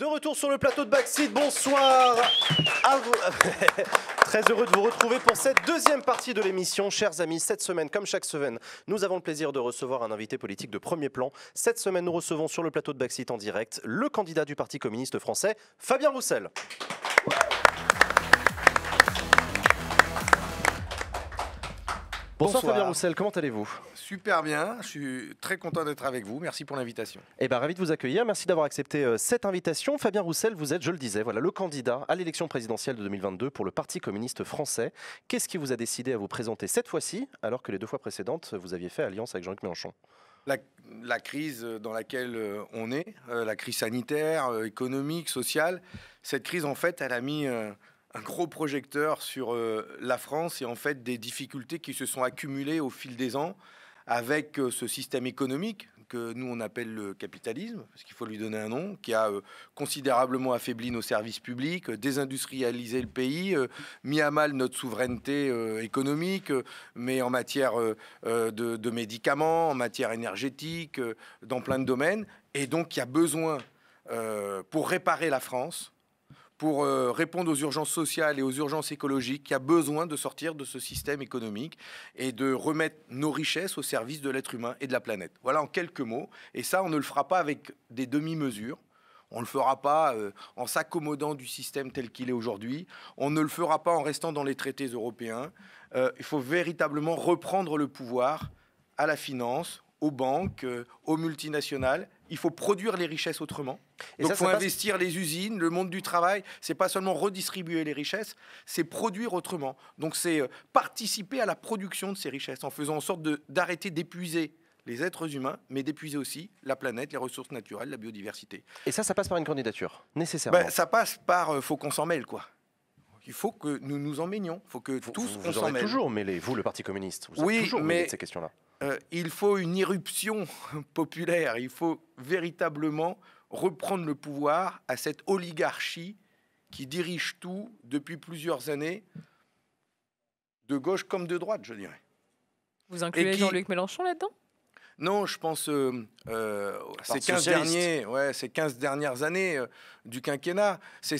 De retour sur le plateau de Backseat, bonsoir Très heureux de vous retrouver pour cette deuxième partie de l'émission. Chers amis, cette semaine, comme chaque semaine, nous avons le plaisir de recevoir un invité politique de premier plan. Cette semaine, nous recevons sur le plateau de Backseat en direct le candidat du Parti communiste français, Fabien Roussel. Bonsoir, Fabien Roussel, comment allez-vous Super bien, je suis très content d'être avec vous, merci pour l'invitation. Eh bien ravi de vous accueillir, merci d'avoir accepté euh, cette invitation. Fabien Roussel, vous êtes, je le disais, voilà, le candidat à l'élection présidentielle de 2022 pour le Parti communiste français. Qu'est-ce qui vous a décidé à vous présenter cette fois-ci, alors que les deux fois précédentes, vous aviez fait alliance avec Jean-Luc Mélenchon la, crise dans laquelle euh, on est, euh, la crise sanitaire, économique, sociale, cette crise, en fait, elle a mis un gros projecteur sur euh, la France et en fait des difficultés qui se sont accumulées au fil des ans avec euh, ce système économique que nous on appelle le capitalisme, parce qu'il faut lui donner un nom, qui a euh, considérablement affaibli nos services publics, désindustrialisé le pays, mis à mal notre souveraineté économique, mais en matière de, de, médicaments, en matière énergétique, dans plein de domaines. Et donc il y a besoin, pour réparer la France, pour euh, répondre aux urgences sociales et aux urgences écologiques, qui a besoin de sortir de ce système économique et de remettre nos richesses au service de l'être humain et de la planète. Voilà en quelques mots. Et ça, on ne le fera pas avec des demi-mesures. On ne le fera pas euh, en s'accommodant du système tel qu'il est aujourd'hui. On ne le fera pas en restant dans les traités européens. Euh, il faut véritablement reprendre le pouvoir à la finance, aux banques, euh, aux multinationales. Il faut produire les richesses autrement. Et Donc, il faut investir les usines, le monde du travail. C'est pas seulement redistribuer les richesses, c'est produire autrement. Donc, c'est euh, participer à la production de ces richesses en faisant en sorte d'arrêter d'épuiser les êtres humains, mais d'épuiser aussi la planète, les ressources naturelles, la biodiversité. Et ça, ça passe par une candidature, nécessairement. Ben, ça passe par, euh, faut qu'on s'en mêle, quoi il faut que nous nous en Il faut que vous, tous on s'en toujours mêlé, vous, le Parti communiste. Vous oui, êtes toujours mais de ces questions-là. Euh, il faut une irruption populaire. Il faut véritablement reprendre le pouvoir à cette oligarchie qui dirige tout depuis plusieurs années, de gauche comme de droite, je dirais. Vous incluez Jean-Luc Mélenchon là-dedans non, je pense euh, euh ces, 15 dernières années euh, du quinquennat, ces,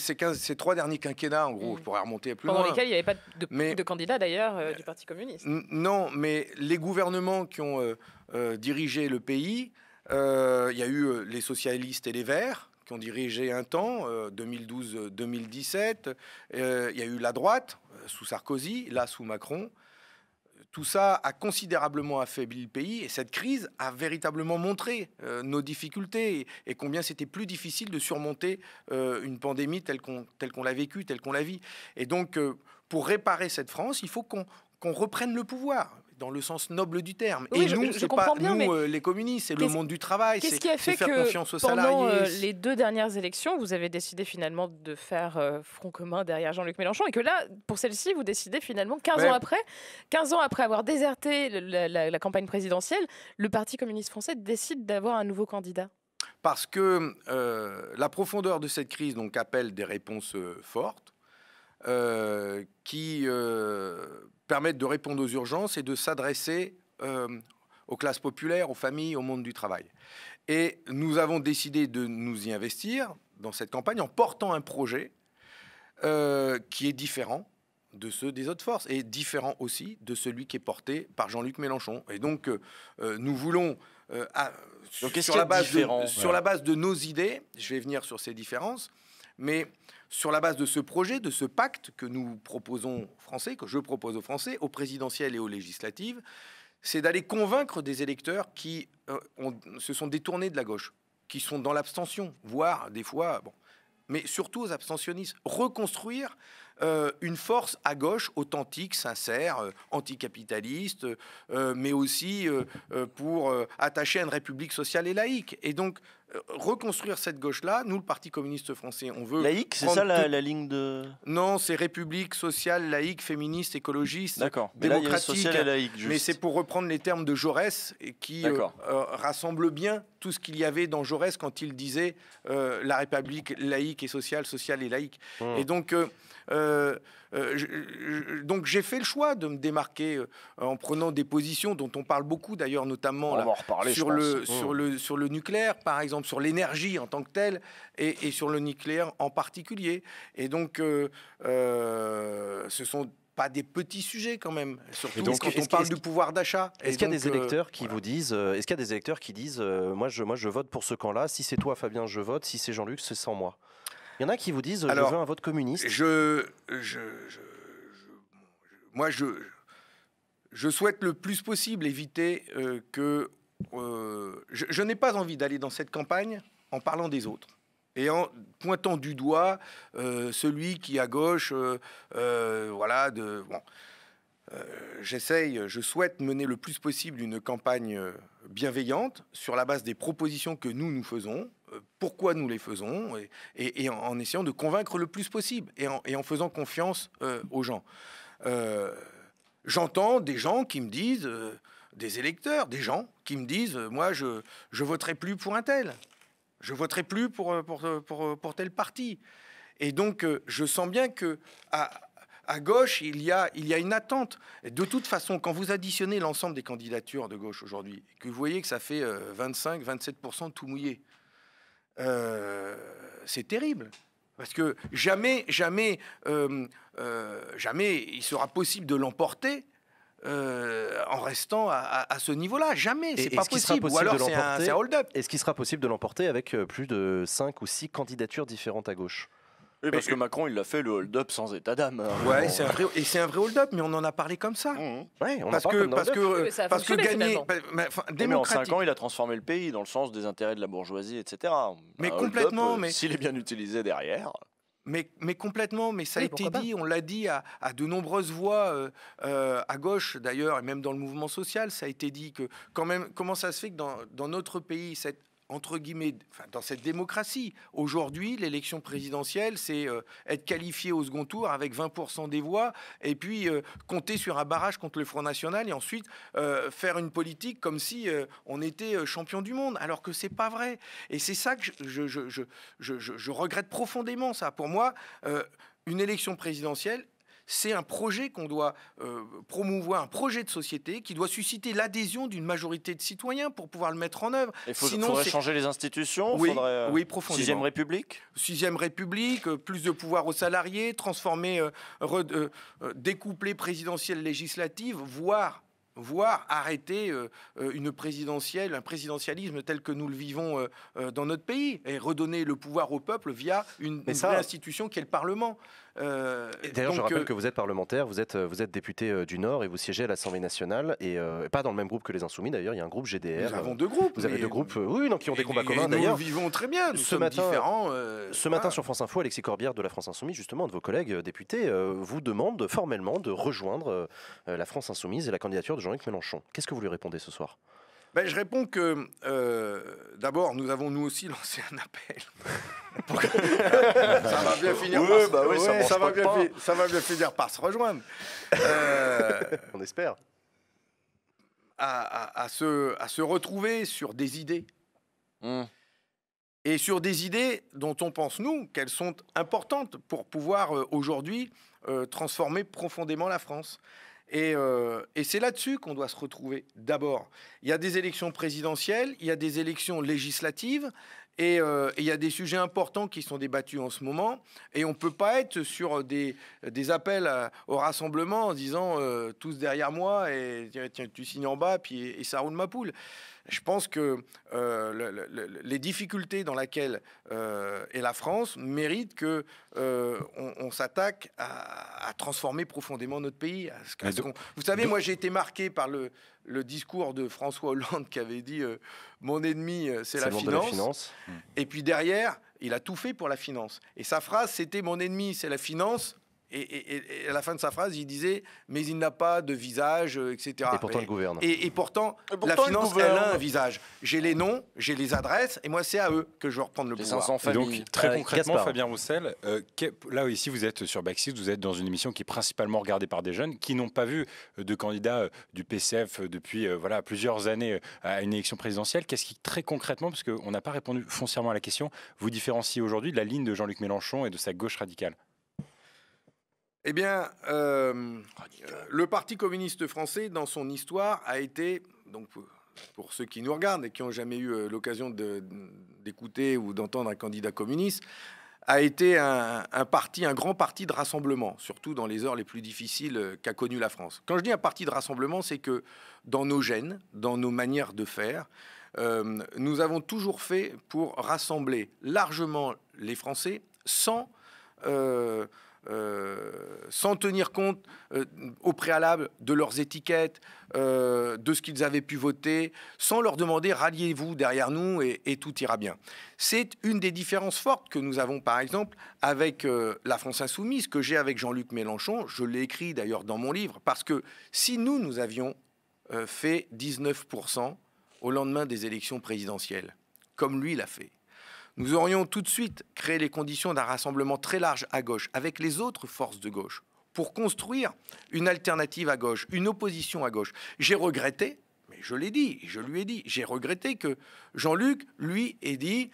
trois derniers quinquennats, en gros, mm. pour je pourrais remonter plus Pendant lesquels il n'y avait pas de, mais, de candidats d'ailleurs euh, du Parti communiste. Non, mais les gouvernements qui ont dirigé le pays, il y a eu les socialistes et les verts qui ont dirigé un temps, 2012-2017, il y a eu la droite sous Sarkozy, là sous Macron. Tout ça a considérablement affaibli le pays et cette crise a véritablement montré euh, nos difficultés et, combien c'était plus difficile de surmonter euh, une pandémie telle qu'on l'a vécue, telle qu'on la vit. Et donc, euh, pour réparer cette France, il faut qu'on reprenne le pouvoir dans le sens noble du terme. et nous, pas, nous, euh, les communistes, c'est le monde du travail. Qu'est-ce qui a fait que pendant euh, les deux dernières élections, vous avez décidé finalement de faire euh, front commun derrière Jean-Luc Mélenchon et que là, pour celle-ci, vous décidez finalement 15 ans après, 15 ans après avoir déserté la, campagne présidentielle, le Parti communiste français décide d'avoir un nouveau candidat parce que la profondeur de cette crise donc, appelle des réponses fortes. Euh, qui euh, permettent de répondre aux urgences et de s'adresser euh, aux classes populaires, aux familles, au monde du travail. Et nous avons décidé de nous y investir dans cette campagne en portant un projet qui est différent de ceux des autres forces et différent aussi de celui qui est porté par Jean-Luc Mélenchon. Et donc nous voulons sur, la base sur la base de nos idées, je vais venir sur ces différences, mais sur la base de ce projet, de ce pacte que nous proposons aux Français, que je propose aux Français, aux présidentielles et aux législatives, c'est d'aller convaincre des électeurs qui euh, se sont détournés de la gauche, qui sont dans l'abstention, voire des fois, bon, mais surtout aux abstentionnistes, reconstruire euh, une force à gauche authentique, sincère, euh, anticapitaliste, euh, mais aussi pour attacher à une république sociale et laïque. Et donc, reconstruire cette gauche-là, nous, le Parti communiste français, on veut... Laïque, c'est ça la, ligne de... Non, c'est république, sociale, laïque, féministe, écologiste, D'accord. démocratique. Mais, laïque, mais c'est pour reprendre les termes de Jaurès, qui rassemble bien tout ce qu'il y avait dans Jaurès quand il disait la république laïque et sociale, sociale et laïque. Hmm. Et donc... Euh, euh, donc j'ai fait le choix de me démarquer euh, en prenant des positions dont on parle beaucoup d'ailleurs, notamment sur, le, mmh. sur, le, sur le nucléaire, par exemple, sur l'énergie en tant que telle et, sur le nucléaire en particulier. Et donc, ce sont pas des petits sujets quand même, surtout quand on parle du pouvoir d'achat. Est-ce qu'il y a des électeurs qui vous disent, est-ce qu'il y a des électeurs qui disent, moi je, moi je vote pour ce camp-là, si c'est toi Fabien, je vote, si c'est Jean-Luc, c'est sans moi. Il y en a qui vous disent je veux un vote communiste. Je, moi, je, je souhaite le plus possible éviter euh, que. Euh, je n'ai pas envie d'aller dans cette campagne en parlant des autres et en pointant du doigt euh, celui qui à gauche, voilà, de bon. J'essaye, je souhaite mener le plus possible une campagne bienveillante sur la base des propositions que nous nous faisons, euh, pourquoi nous les faisons et, en essayant de convaincre le plus possible et en, faisant confiance euh, aux gens. Euh, j'entends des gens qui me disent, des électeurs, des gens qui me disent, moi je je voterai plus pour un tel, je voterai plus pour pour, pour, pour tel parti. Et donc je sens bien que à, gauche, il y, a, il y a une attente. De toute façon, quand vous additionnez l'ensemble des candidatures de gauche aujourd'hui, que vous voyez que ça fait 25-27% tout mouillé, euh, c'est terrible. Parce que jamais, jamais, euh, euh, jamais il sera possible de l'emporter en restant à, ce niveau-là. Jamais, c'est pas possible. Ou alors c'est un hold-up. Est-ce qu'il sera possible de l'emporter avec plus de 5 ou 6 candidatures différentes à gauche parce que Macron, il l'a fait le hold-up sans état d'âme. Ouais, c'est un vrai, et c'est un vrai hold-up, mais on en a parlé comme ça. Mmh. Ouais, on parce, que, parce, que, parce que gagner. Bah, mais, en 5 ans, il a transformé le pays dans le sens des intérêts de la bourgeoisie, etc. Mais complètement. Euh, mais... S'il est bien utilisé derrière. Mais, mais, complètement, mais ça a été dit, on l'a dit à, de nombreuses voix euh, euh, à gauche d'ailleurs, et même dans le mouvement social, ça a été dit que quand même, comment ça se fait que dans, dans notre pays, cette entre guillemets, dans cette démocratie. Aujourd'hui, l'élection présidentielle, c'est euh, être qualifié au second tour avec 20% des voix et puis euh, compter sur un barrage contre le Front National et ensuite euh, faire une politique comme si on était champion du monde, alors que c'est pas vrai. Et c'est ça que je, je, regrette profondément, ça. Pour moi, une élection présidentielle, c'est un projet qu'on doit euh, promouvoir, un projet de société qui doit susciter l'adhésion d'une majorité de citoyens pour pouvoir le mettre en œuvre. Il faudrait changer les institutions Oui, euh, profondément. Sixième République Sixième République, euh, plus de pouvoir aux salariés, transformer, découpler présidentielle législative, voire voire arrêter euh, euh, une présidentielle, un présidentialisme tel que nous le vivons euh, dans notre pays, et redonner le pouvoir au peuple via une, institution qui est le Parlement. D'ailleurs, je rappelle que vous êtes parlementaire, vous êtes, vous êtes député du Nord et vous siégez à l'Assemblée nationale, et pas dans le même groupe que les Insoumis d'ailleurs, il y a un groupe GDR. Nous avons deux groupes. Vous avez deux groupes, oui, qui ont des combats communs d'ailleurs. Nous vivons très bien, nous ce matin, différents. ce matin sur France Info, Alexis Corbière de la France Insoumise, justement, de vos collègues députés, vous demande formellement de rejoindre la France Insoumise et la candidature de Jean-Luc Mélenchon. Qu'est-ce que vous lui répondez ce soir ben, je réponds que euh, d'abord, nous avons nous aussi lancé un appel. ça va bien finir par va bien finir par se rejoindre. Euh, on espère. À, à, se, à, se, retrouver sur des idées. Hum. Et sur des idées dont on pense, nous, qu'elles sont importantes pour pouvoir euh, aujourd'hui transformer profondément la France. Euh, et, c'est là-dessus qu'on doit se retrouver d'abord. Il y a des élections présidentielles, il y a des élections législatives, et euh, il y a des sujets importants qui sont débattus en ce moment. Et on ne peut pas être sur des, appels au rassemblement en disant euh, tous derrière moi et tiens, tu signes en bas puis, et ça roule ma poule. Je pense que euh, les difficultés dans lesquelles euh, est la France méritent que euh, on, s'attaque à, transformer profondément notre pays. vous savez, moi j'ai été marqué par le, discours de François Hollande qui avait dit mon ennemi c'est la, finance. Et puis derrière, il a tout fait pour la finance. Et sa phrase c'était mon ennemi c'est la finance. Et, à la fin de sa phrase, il disait Mais il n'a pas de visage, euh, etc. Et pourtant, et, il Et, pourtant, la finance, elle a un visage. J'ai les noms, j'ai les adresses, et moi, c'est à eux que je vais reprendre le pouvoir. Donc, très euh, concrètement, Fabien Roussel, euh, là ici, vous êtes sur Backseat, vous êtes dans une émission qui est principalement regardée par des jeunes qui n'ont pas vu de candidat du PCF depuis voilà, plusieurs années à une élection présidentielle. Qu'est-ce qui, très concrètement, parce qu'on n'a pas répondu foncièrement à la question, vous différencie aujourd'hui de la ligne de Jean-Luc Mélenchon et de sa gauche radicale eh bien, euh, oh, le Parti communiste français, dans son histoire, a été, donc pour ceux qui nous regardent et qui n'ont jamais eu euh, l'occasion d'écouter ou d'entendre un candidat communiste, a été un, parti, un grand parti de rassemblement, surtout dans les heures les plus difficiles euh, qu'a connu la France. Quand je dis un parti de rassemblement, c'est que dans nos gènes, dans nos manières de faire, nous avons toujours fait pour rassembler largement les Français sans... Euh, sans tenir compte euh, au préalable de leurs étiquettes, euh, de ce qu'ils avaient pu voter, sans leur demander ralliez-vous derrière nous et, tout ira bien. C'est une des différences fortes que nous avons par exemple avec la France insoumise, que j'ai avec Jean-Luc Mélenchon, je l'ai écrit d'ailleurs dans mon livre, parce que si nous, nous avions fait 19% au lendemain des élections présidentielles, comme lui l'a fait, nous aurions tout de suite créé les conditions d'un rassemblement très large à gauche, avec les autres forces de gauche, pour construire une alternative à gauche, une opposition à gauche. J'ai regretté, mais je l'ai dit, je lui ai dit, j'ai regretté que Jean-Luc, lui, ait dit,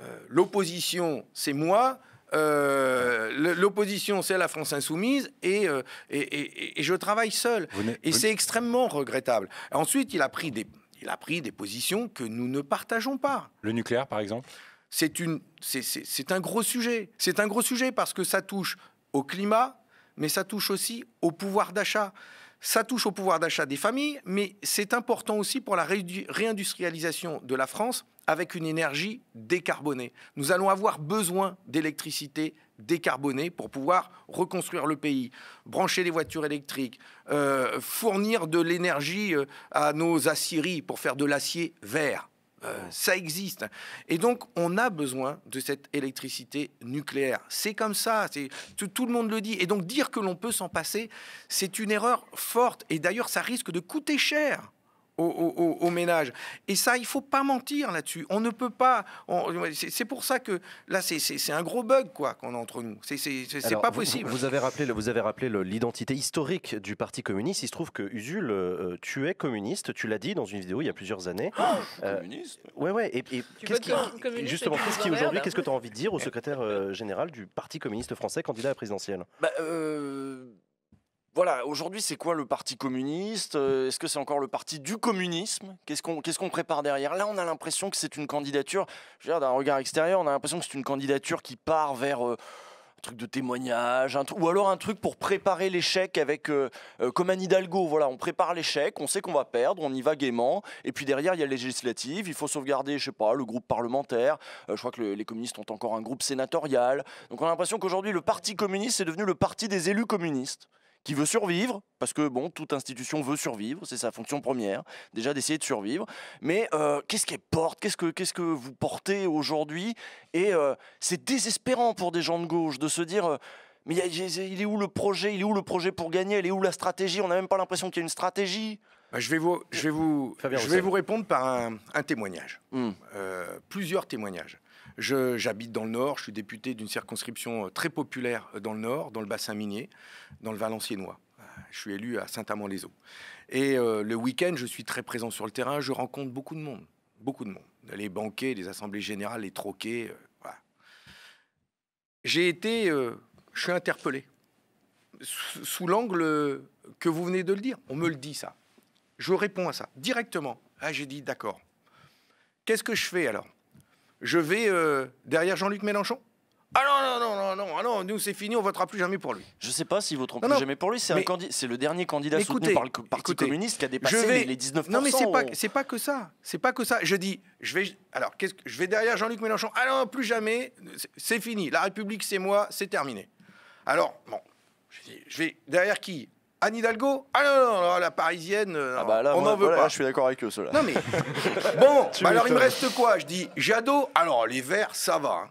euh, l'opposition, c'est moi, euh, l'opposition, c'est la France insoumise, et, euh, je travaille seul. Et c'est extrêmement regrettable. Ensuite, il a pris des, il a pris des positions que nous ne partageons pas. Le nucléaire, par exemple c'est un gros sujet. C'est un gros sujet parce que ça touche au climat, mais ça touche aussi au pouvoir d'achat. Ça touche au pouvoir d'achat des familles, mais c'est important aussi pour la réindustrialisation de la France avec une énergie décarbonée. Nous allons avoir besoin d'électricité décarbonée pour pouvoir reconstruire le pays, brancher les voitures électriques, euh, fournir de l'énergie euh, à nos aciéries pour faire de l'acier vert. Euh, ça existe. Et donc, on a besoin de cette électricité nucléaire. C'est comme ça, c'est tout, le monde le dit. Et donc, dire que l'on peut s'en passer, c'est une erreur forte. Et d'ailleurs, ça risque de coûter cher au ménage Et ça, il faut pas mentir là-dessus. On ne peut pas. C'est pour ça que là, c'est un gros bug quoi qu'on a entre nous. C'est pas possible. Vous, avez rappelé, vous avez rappelé l'identité historique du Parti communiste. Il se trouve que Usul, euh, euh, tu es communiste. Tu l'as dit dans une vidéo il y a plusieurs années. Oh, euh, Ouais, ouais. Et, et qu'est-ce qui, justement, qu'est-ce qui aujourd'hui, qu'est-ce que hein. tu as envie de dire au secrétaire général du Parti communiste français, candidat à la présidentielle bah, voilà, aujourd'hui, c'est quoi le parti communiste euh, Est-ce que c'est encore le parti du communisme Qu'est-ce qu'on prépare derrière Là, on a l'impression que c'est une candidature, je veux dire d'un regard extérieur, on a l'impression que c'est une candidature qui part vers euh, un truc de témoignage, ou alors un truc pour préparer l'échec avec, euh, comme Anne Hidalgo, voilà, on prépare l'échec, on sait qu'on va perdre, on y va gaiement, et puis derrière, il y a les législative, il faut sauvegarder, je sais pas, le groupe parlementaire, je crois que les communistes ont encore un groupe sénatorial, donc on a l'impression qu'aujourd'hui, le parti communiste est devenu le parti des élus communistes qui veut survivre, parce que bon, toute institution veut survivre, c'est sa fonction première, déjà d'essayer de survivre. Mais euh, qu'est-ce qu'elle porte qu'est-ce que, qu'est-ce que vous portez aujourd'hui Et euh, c'est désespérant pour des gens de gauche de se dire. Euh, mais il est où le projet Il est où le projet pour gagner Il est où la stratégie On n'a même pas l'impression qu'il y a une stratégie. Bah, je vais vous, je vais vous, je vais vous répondre par un, témoignage, mmh. plusieurs témoignages j'habite dans le Nord, je suis député d'une circonscription euh, très populaire euh, dans le Nord, dans le bassin minier, dans le Valenciennois. Euh, je suis élu à Saint-Amand-les-Eaux. Et le week-end, je suis très présent sur le terrain, je rencontre beaucoup de monde, beaucoup de monde. Les banquets, les assemblées générales, les troquets, voilà. J'ai été, je suis interpellé, sous l'angle que vous venez de le dire. On me le dit ça. Je réponds à ça directement. Ah, j'ai dit d'accord. Qu'est-ce que je fais alors je vais euh, derrière Jean-Luc Mélenchon ah non, non, non, non, non, ah non nous c'est fini, on votera plus jamais pour lui. Je sais pas s'ils voteront plus jamais pour lui, c'est le dernier candidat écoutez, par le Parti communiste qui a dépassé les, 19%. Non mais c'est pas, que ça, c'est pas que ça. Je dis, je vais, alors, que, je vais derrière Jean-Luc Mélenchon, ah non, plus jamais, c'est fini, la République c'est moi, c'est terminé. Alors, bon, je vais derrière qui Anne Hidalgo Ah non, non, la parisienne, euh, ah bah on n'en veut pas. je suis d'accord avec eux, ceux-là. Non mais. bon, bah alors il me reste quoi Je dis Jadot, alors les verts, ça va. Hein.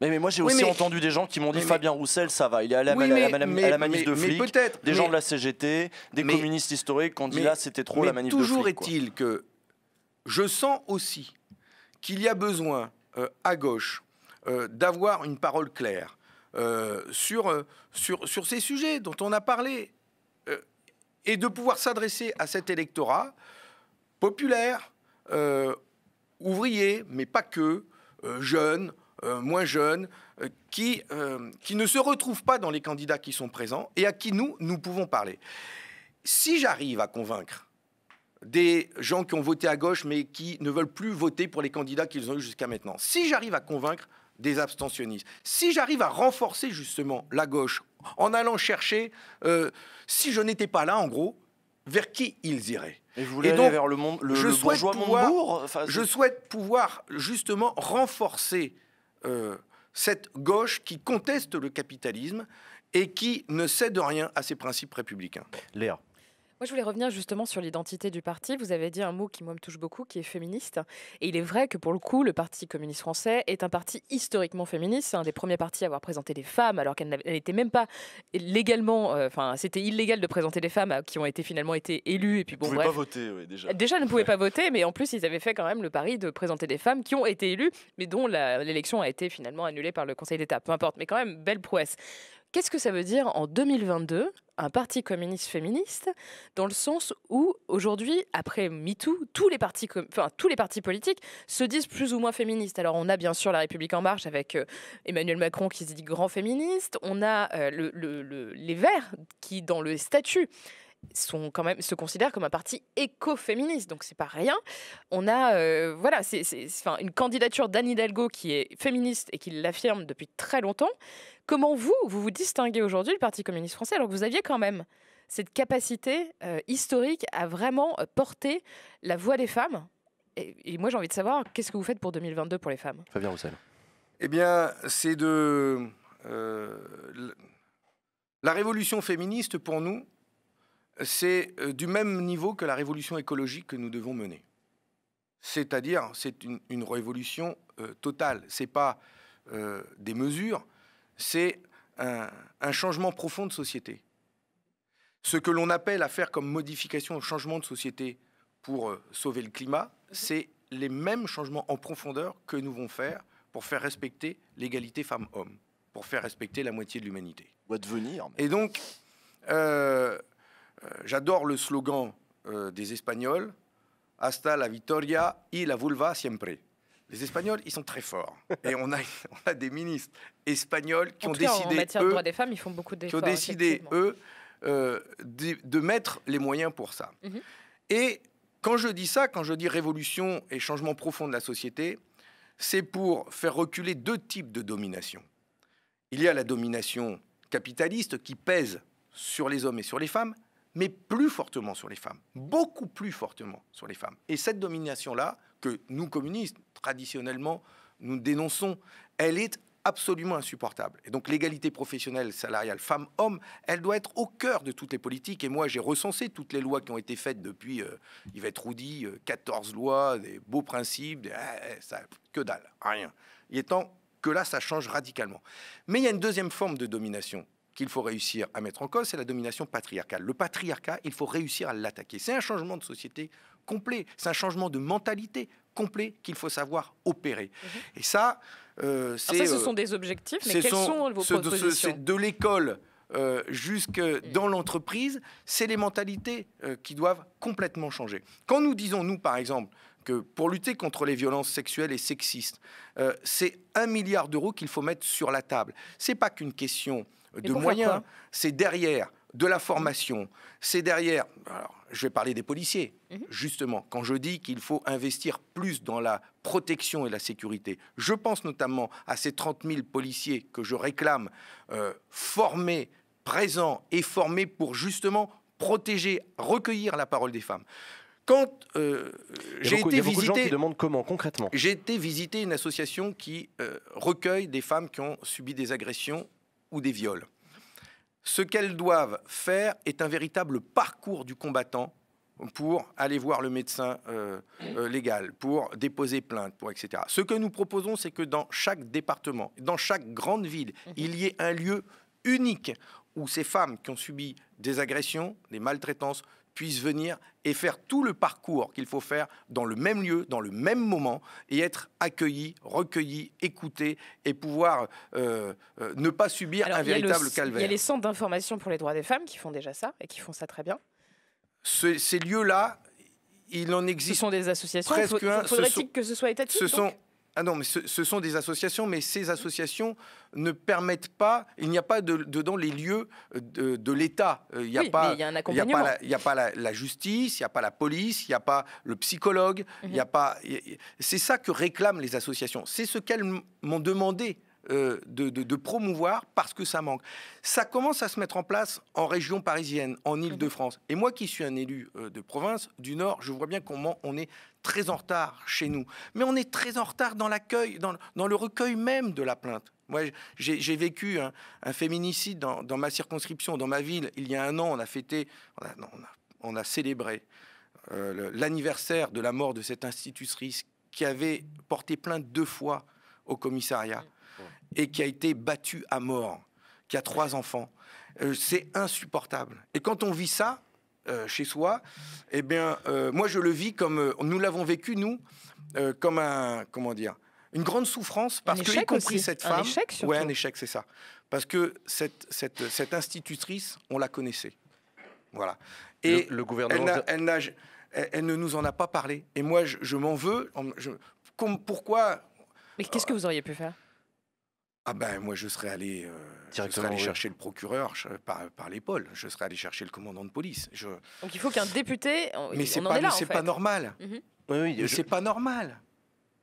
Mais, mais moi, j'ai aussi entendu des gens qui m'ont dit Fabien Roussel, ça va. Il est allé à, la- manif de flics. des gens de la CGT, des communistes historiques qui ont dit là, c'était trop la manif de toujours flics. toujours est-il que je sens aussi qu'il y a besoin euh, à gauche euh, d'avoir une parole claire sur, sur, sur ces sujets dont on a parlé et de pouvoir s'adresser à cet électorat populaire, euh, ouvrier, mais pas que, euh, jeune, euh, moins jeune, qui, qui ne se retrouve pas dans les candidats qui sont présents et à qui nous, nous pouvons parler. Si j'arrive à convaincre des gens qui ont voté à gauche mais qui ne veulent plus voter pour les candidats qu'ils ont eu jusqu'à maintenant, si j'arrive à convaincre des abstentionnistes. Si j'arrive à renforcer justement la gauche en allant chercher, euh, si je n'étais pas là en gros, vers qui ils iraient et donc, vers le, monde, le, je Je souhaite pouvoir justement renforcer euh, cette gauche qui conteste le capitalisme et qui ne cède rien à ses principes républicains. Léa. Moi, je voulais revenir justement sur l'identité du parti. Vous avez dit un mot qui, moi, me touche beaucoup, qui est féministe. Et il est vrai que, pour le coup, le Parti communiste français est un parti historiquement féministe. un des premiers partis à avoir présenté des femmes, alors qu'elles n'étaient même pas légalement. Euh, enfin, c'était illégal de présenter des femmes euh, qui ont finalement été élues. Et puis, bon, ils ne pouvaient pas voter, déjà. Déjà, ne pouvaient pas voter, mais en plus, ils avaient fait quand même le pari de présenter des femmes qui ont été élues, mais dont l'élection a été finalement annulée par le Conseil d'État. Peu importe, mais quand même, belle prouesse. Qu'est-ce que ça veut dire en 2022 un parti communiste féministe dans le sens où aujourd'hui, après MeToo, tous les partis, tous les partis politiques se disent plus ou moins féministes. Alors on a bien sûr La République en marche avec euh, Emmanuel Macron qui se dit grand féministe, on a euh, les Verts qui dans le statut sont quand même se considèrent comme un parti écoféministe féministe donc c'est pas rien. On a euh, voilà, c'est enfin une candidature d'Anne Hidalgo qui est féministe et qui l'affirme depuis très longtemps. Comment vous vous vous distinguez aujourd'hui du Parti communiste français alors que vous aviez quand même cette capacité euh, historique à vraiment euh, porter la voix des femmes et, moi j'ai envie de savoir qu'est-ce que vous faites pour 2022 pour les femmes. Fabien Roussel. Eh bien, c'est de la révolution féministe pour nous c'est euh, du même niveau que la révolution écologique que nous devons mener. C'est-à-dire, c'est une, révolution euh, totale. Ce n'est pas euh, des mesures, c'est un, changement profond de société. Ce que l'on appelle à faire comme modification au changement de société pour sauver le climat, mhm. c'est les mêmes changements en profondeur que nous vont faire pour faire respecter l'égalité femmes-hommes, pour faire respecter la moitié de l'humanité. Et donc, euh, j'adore le slogan euh, des Espagnols Hasta la victoria y la vulva siempre. Les Espagnols, ils sont très forts. Et on a, a des ministres espagnols qui ont décidé. eux, de des femmes, ils font beaucoup ont décidé, eux, euh, de, mettre les moyens pour ça. Mhm. Et quand je dis ça, quand je dis révolution et changement profond de la société, c'est pour faire reculer deux types de domination. Il y a la domination capitaliste qui pèse sur les hommes et sur les femmes, mais plus fortement sur les femmes, beaucoup plus fortement sur les femmes. Et cette domination-là, que nous communistes, traditionnellement, nous dénonçons, elle est absolument insupportable. Et donc l'égalité professionnelle salariale femmes-hommes, elle doit être au cœur de toutes les politiques. Et moi, j'ai recensé toutes les lois qui ont été faites depuis euh, Yvette Roudy, 14 euh, lois, des beaux principes, eh, eh, ça, que dalle, rien. Il est temps que là, ça change radicalement. Mais il y a une deuxième forme de domination qu'il faut réussir à mettre en cause, c'est la domination patriarcale. Le patriarcat, il faut réussir à l'attaquer. C'est un changement de société complet, c'est un changement de mentalité complet qu'il faut savoir opérer. Mhm. Et ça, euh, c'est... ce euh, sont des objectifs, mais quels sont, vos propositions de, l'école euh, jusque dans l'entreprise, c'est les mentalités euh, qui doivent complètement changer. Quand nous disons, nous, par exemple, que pour lutter contre les violences sexuelles et sexistes, c'est un milliard d'euros qu'il faut mettre sur la table. C'est pas qu'une question de moyens. C'est derrière de la mmh. formation. C'est derrière. Alors, je vais parler des policiers, mmh. justement, quand je dis qu'il faut investir plus dans la protection et la sécurité. Je pense notamment à ces 30 000 policiers que je réclame euh, formés, présents et formés pour justement protéger, recueillir la parole des femmes. Quand euh, j'ai été visiter, de comment concrètement. J'ai été visiter une association qui euh, recueille des femmes qui ont subi des agressions des viols. Ce qu'elles doivent faire est un véritable parcours du combattant pour aller voir le médecin euh, euh, légal, pour déposer plainte, pour etc. Ce que nous proposons, c'est que dans chaque département, dans chaque grande ville, mhm. il y ait un lieu unique où ces femmes qui ont subi des agressions, des maltraitances, puissent venir et faire tout le parcours qu'il faut faire dans le même lieu, dans le même moment, et être accueillis, recueillis, écoutés, et pouvoir euh, euh, ne pas subir un véritable calvaire. Il y a les centres d'information pour les droits des femmes qui font déjà ça, et qui font ça très bien. ces lieux-là, il en existe. Ce sont des associations. Presque faudrait que ce soit étatique Ce sont ah non, mais ce, sont des associations, mais ces associations ne permettent pas, il n'y a pas dedans les lieux de, l'État. Euh, il n'y a, pas, il a, pas, la, justice, il n'y a pas la police, il n'y a pas le psychologue, il a mhm. pas. C'est ça que réclament les associations. C'est ce qu'elles m'ont demandé euh, de, promouvoir parce que ça manque. Ça commence à se mettre en place en région parisienne, en mhm. île de france Et moi qui suis un élu euh, de province, du Nord, je vois bien comment on est très en retard chez nous. Mais on est très en retard dans l'accueil, dans, le recueil même de la plainte. Moi, j'ai vécu un, féminicide dans, ma circonscription, dans ma ville. Il y a un an, on a fêté, on a, célébré euh, l'anniversaire de la mort de cette institutrice qui avait porté plainte deux fois au commissariat et qui a été battu à mort, qui a trois enfants. Euh, c'est insupportable. Et quand on vit ça euh, chez soi, eh bien, euh, moi je le vis comme nous l'avons vécu nous, comme un comment dire, une grande souffrance parce que y compris cette femme, un échec échec, c'est ça, parce que cette, cette, institutrice, on la connaissait, voilà. Et le, gouvernement, elle, ne nous en a pas parlé. Et moi, je, m'en veux. pourquoi Mais qu'est-ce que vous auriez pu faire ah ben moi je serais allé, euh, chercher le procureur par, l'épaule, je serais allé chercher le commandant de police. Donc il faut qu'un député... mais c'est pas, pas normal. Mm-hmm. c'est pas normal.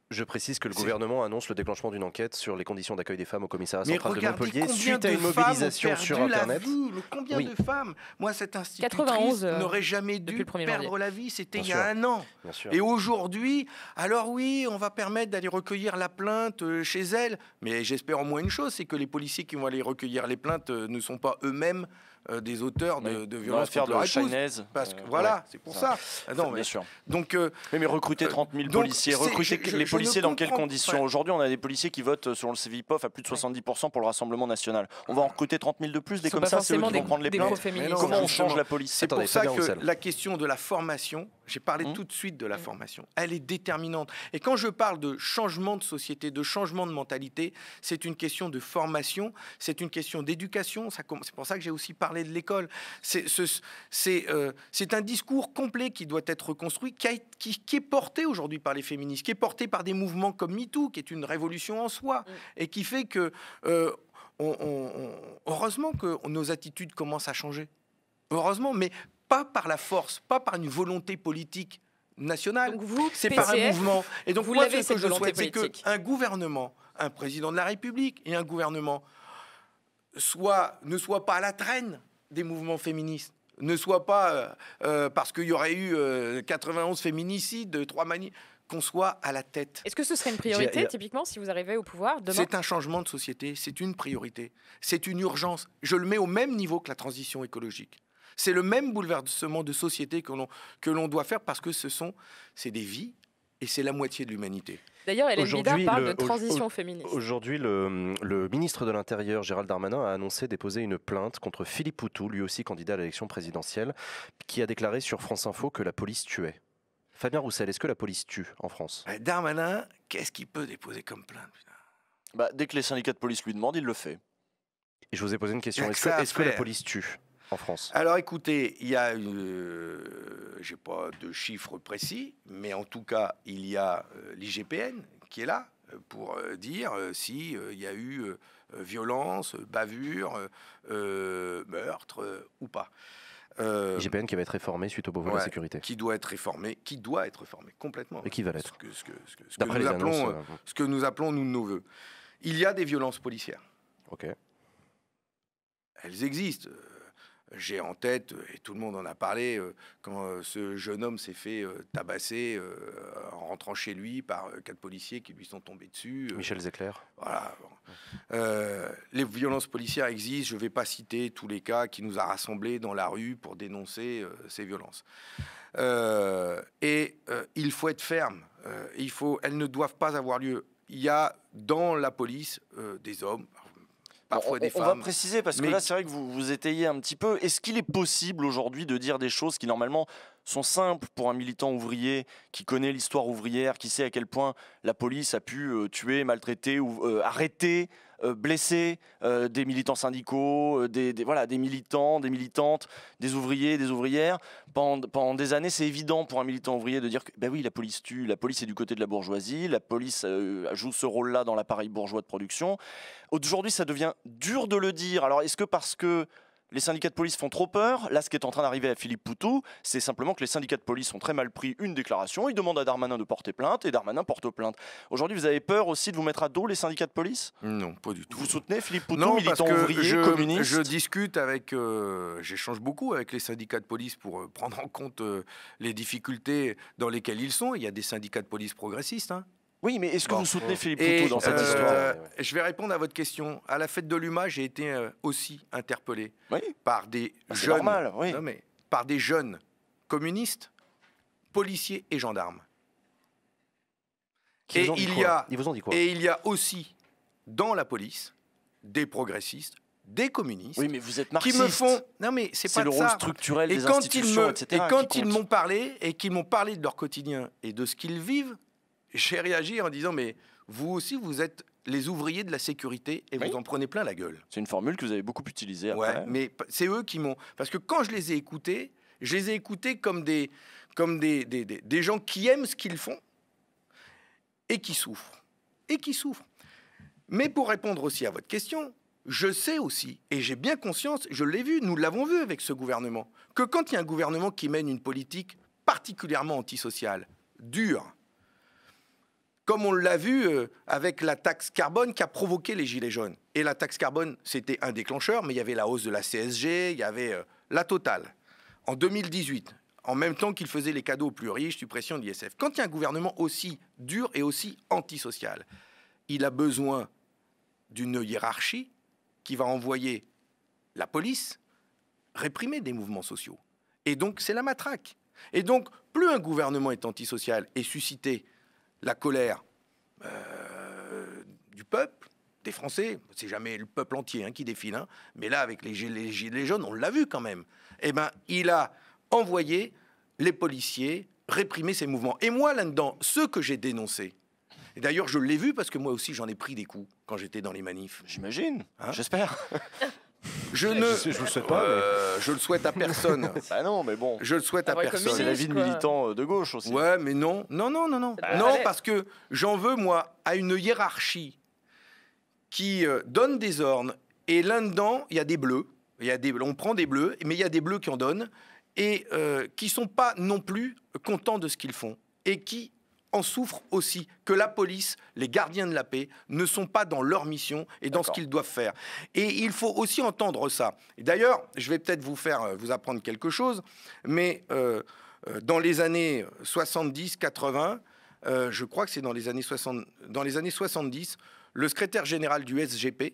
Je précise que le gouvernement annonce le déclenchement d'une enquête sur les conditions d'accueil des femmes au commissariat central de Montpellier suite à une mobilisation sur Internet. combien de femmes Moi, cette institutrice euh, n'aurait jamais dû perdre la vie. C'était il y a un an. Et aujourd'hui, alors oui, on va permettre d'aller recueillir la plainte euh, chez elle. Mais j'espère au moins une chose, c'est que les policiers qui vont aller recueillir les plaintes euh, ne sont pas eux-mêmes euh, des auteurs de, de violences contre Parce que, euh, voilà, c'est pour ça. Ah non, bien sûr. Donc, euh, mais, recruter 30 000 policiers, recruter les policiers dans quelles conditions Aujourd'hui, on a des policiers qui votent selon le CVPOF à plus de 70% pour le Rassemblement National. On va en recruter 30 000 de plus, des comme ça, c'est eux qui vont prendre les plaintes. Comment on change la police C'est pour ça que la question de la formation, j'ai parlé hum. tout de suite de la hum. formation, elle est déterminante. Et quand je parle de changement de société, de changement de mentalité, c'est une question de formation, c'est une question d'éducation. C'est pour ça que j'ai aussi parlé de l'école. C'est euh, un discours complet qui doit être reconstruit, qui, est porté aujourd'hui par les féministes, qui est porté par des mouvements comme MeToo, qui est une révolution en soi, mm. et qui fait que, euh, on, heureusement que nos attitudes commencent à changer. Heureusement, mais pas par la force, pas par une volonté politique nationale. C'est par un mouvement. Et donc, vous moi, ce que je souhaite, c'est qu'un gouvernement, un président de la République et un gouvernement soit, ne soit pas à la traîne des mouvements féministes, ne soit pas euh, euh, parce qu'il y aurait eu 91 euh, féminicides, trois manies, qu'on soit à la tête. Est-ce que ce serait une priorité, typiquement, si vous arrivez au pouvoir demain C'est un changement de société, c'est une priorité, c'est une urgence. Je le mets au même niveau que la transition écologique. C'est le même bouleversement de société que l'on doit faire parce que ce sont c'est des vies, et c'est la moitié de l'humanité. D'ailleurs, Hélène Bidard parle de transition au, féministe. Aujourd'hui, le, ministre de l'Intérieur, Gérald Darmanin, a annoncé déposer une plainte contre Philippe Poutou, lui aussi candidat à l'élection présidentielle, qui a déclaré sur France Info que la police tuait. Fabien Roussel, est-ce que la police tue en France Darmanin, qu'est-ce qu'il peut déposer comme plainte bah, Dès que les syndicats de police lui demandent, il le fait. Et je vous ai posé une question. Est-ce que la police tue France Alors écoutez, il y a, euh, j'ai pas de chiffres précis, mais en tout cas, il y a euh, l'IGPN qui est là euh, pour dire si il y a eu violence, bavure, meurtre ou pas. Euh, IGPN qui va être réformé suite au Beauvau de la sécurité. Qui doit être réformé, qui doit être réformé complètement. Et qui va l'être. Ce que, nous appelons, ce que nous appelons nous de nos voeux. Il y a des violences policières. Ok. Elles existent. J'ai en tête, et tout le monde en a parlé, quand euh, euh, ce jeune homme s'est fait euh, tabasser en rentrant chez lui par quatre policiers qui lui sont tombés dessus. Michel Zecler. Voilà. les violences policières existent. Je ne vais pas citer tous les cas qui nous a rassemblés dans la rue pour dénoncer ces violences. et il faut être ferme. il faut, elles ne doivent pas avoir lieu. Il y a dans la police des hommes, on, va préciser parce que là, c'est vrai que vous vous étayez un petit peu. Est-ce qu'il est possible aujourd'hui de dire des choses qui normalement sont simples pour un militant ouvrier qui connaît l'histoire ouvrière, qui sait à quel point la police a pu euh, tuer, maltraiter ou euh, arrêter euh, blessés, euh, des militants syndicaux, euh, des, voilà, des militants, des militantes, des ouvriers, des ouvrières. Pendant, pendant des années, c'est évident pour un militant ouvrier de dire que ben oui, la police tue, la police est du côté de la bourgeoisie, la police joue ce rôle-là dans l'appareil bourgeois de production. Aujourd'hui, ça devient dur de le dire. Alors, est-ce que parce que les syndicats de police font trop peur. Là, ce qui est en train d'arriver à Philippe Poutou, c'est simplement que les syndicats de police ont très mal pris une déclaration. Ils demandent à Darmanin de porter plainte et Darmanin porte plainte. Aujourd'hui, vous avez peur aussi de vous mettre à dos les syndicats de police Non, pas du tout. Vous soutenez Philippe Poutou, non, parce que je, Je discute avec, euh, j'échange beaucoup avec les syndicats de police pour euh, prendre en compte euh, les difficultés dans lesquelles ils sont. Il y a des syndicats de police progressistes. Hein. Oui, mais est-ce que vous soutenez Philippe Poutou dans cette euh, histoire Je vais répondre à votre question. À la fête de l'UMA, j'ai été euh, aussi interpellé par des ah, jeunes, mais, par des jeunes communistes, policiers et gendarmes. et il y a, Et il y a aussi dans la police des progressistes, des communistes. Oui, mais vous êtes marxiste. Qui me font. Non, mais c'est pas le rôle structurel des institutions, etc. Et quand ils m'ont parlé et qu'ils m'ont parlé de leur quotidien et de ce qu'ils vivent, j'ai réagi en disant, mais vous aussi, vous êtes les ouvriers de la sécurité et vous en prenez plein la gueule. C'est une formule que vous avez beaucoup utilisée après. mais c'est eux qui m'ont... Parce que quand je les ai écoutés, je les ai écoutés comme des, comme des, des, des gens qui aiment ce qu'ils font et qui souffrent. Et qui souffrent. Mais pour répondre aussi à votre question, je sais aussi, et j'ai bien conscience, je l'ai vu, nous l'avons vu avec ce gouvernement, que quand il y a un gouvernement qui mène une politique particulièrement antisociale, dure, comme on l'a vu euh, avec la taxe carbone qui a provoqué les gilets jaunes. Et la taxe carbone, c'était un déclencheur, mais il y avait la hausse de la CSG, il y avait euh, la totale. En 2018, en même temps qu'il faisait les cadeaux aux plus riches, suppression de l'ISF. Quand il y a un gouvernement aussi dur et aussi antisocial, il a besoin d'une hiérarchie qui va envoyer la police réprimer des mouvements sociaux. Et donc, c'est la matraque. Et donc, plus un gouvernement est antisocial et suscité la colère euh, du peuple, des Français, c'est jamais le peuple entier hein, qui défile, hein, mais là, avec les gilets, jaunes, on l'a vu quand même, eh ben, il a envoyé les policiers réprimer ces mouvements. Et moi, là-dedans, ceux que j'ai dénoncé, et d'ailleurs, je l'ai vu parce que moi aussi, j'en ai pris des coups quand j'étais dans les manifs. J'imagine, hein j'espère. Je eh, ne, je, pas, euh, je le souhaite à personne. Ah non, mais bon. Je le souhaite à personne. C'est la vie de militant euh, de gauche aussi. Ouais, mais non, non, non, non, non, non, parce que j'en veux moi à une hiérarchie qui euh, donne des ornes et là dedans il y a des bleus, il y a des, on prend des bleus, mais il y a des bleus qui en donnent et qui qui sont pas non plus contents de ce qu'ils font et qui en souffrent aussi, que la police, les gardiens de la paix, ne sont pas dans leur mission et dans ce qu'ils doivent faire. Et il faut aussi entendre ça. d'ailleurs, je vais peut-être vous faire, euh, vous apprendre quelque chose, mais euh, euh, dans les années 70, 80, je crois que c'est dans les années 60, dans les années 70, le secrétaire général du SGP,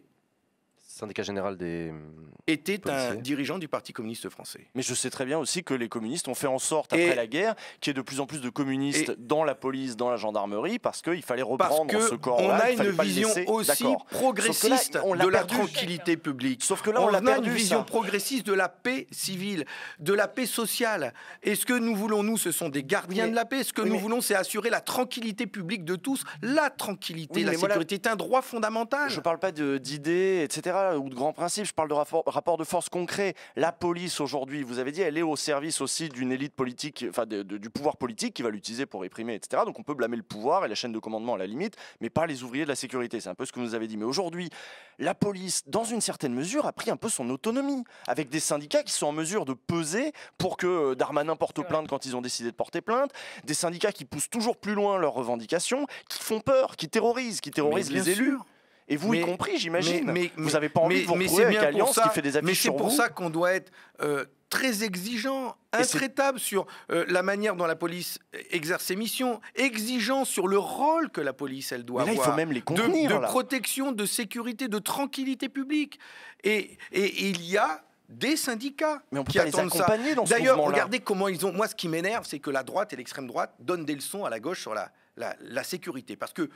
syndicat général des. Mm, était un dirigeant du Parti communiste français. Mais je sais très bien aussi que les communistes ont fait en sorte, après la guerre, qu'il y ait de plus en plus de communistes dans la police, dans la gendarmerie, parce qu'il fallait reprendre ce corps-là. On a une vision aussi progressiste de la tranquillité publique. Sauf que là, on, a, une vision progressiste de la paix civile, de la paix sociale. Et ce que nous voulons, nous, ce sont des gardiens de la paix. Ce que nous voulons, c'est assurer la tranquillité publique de tous. La tranquillité, la sécurité est un droit fondamental. Je ne parle pas d'idées, etc ou de grands principes, je parle de rapport, de force concret. La police aujourd'hui, vous avez dit, elle est au service aussi d'une élite politique, enfin du pouvoir politique qui va l'utiliser pour réprimer, etc. Donc on peut blâmer le pouvoir et la chaîne de commandement à la limite, mais pas les ouvriers de la sécurité. C'est un peu ce que vous avez dit. Mais aujourd'hui, la police, dans une certaine mesure, a pris un peu son autonomie avec des syndicats qui sont en mesure de peser pour que euh, Darmanin porte plainte quand ils ont décidé de porter plainte, des syndicats qui poussent toujours plus loin leurs revendications, qui font peur, qui terrorisent, qui terrorisent les élus. Et vous y compris, j'imagine. Mais, vous n'avez pas envie de vous retrouver avec qui fait des Mais c'est pour ça qu'on doit être euh, très exigeant, intraitable sur euh, la manière dont la police exerce ses missions, exigeant sur le rôle que la police elle doit avoir. Il faut même les contenir, de, de protection, de sécurité, de tranquillité publique. Et, il y a des syndicats Mais qui les accompagner D'ailleurs, regardez comment ils ont. Moi, ce qui m'énerve, c'est que la droite et l'extrême droite donnent des leçons à la gauche sur la, la sécurité, parce que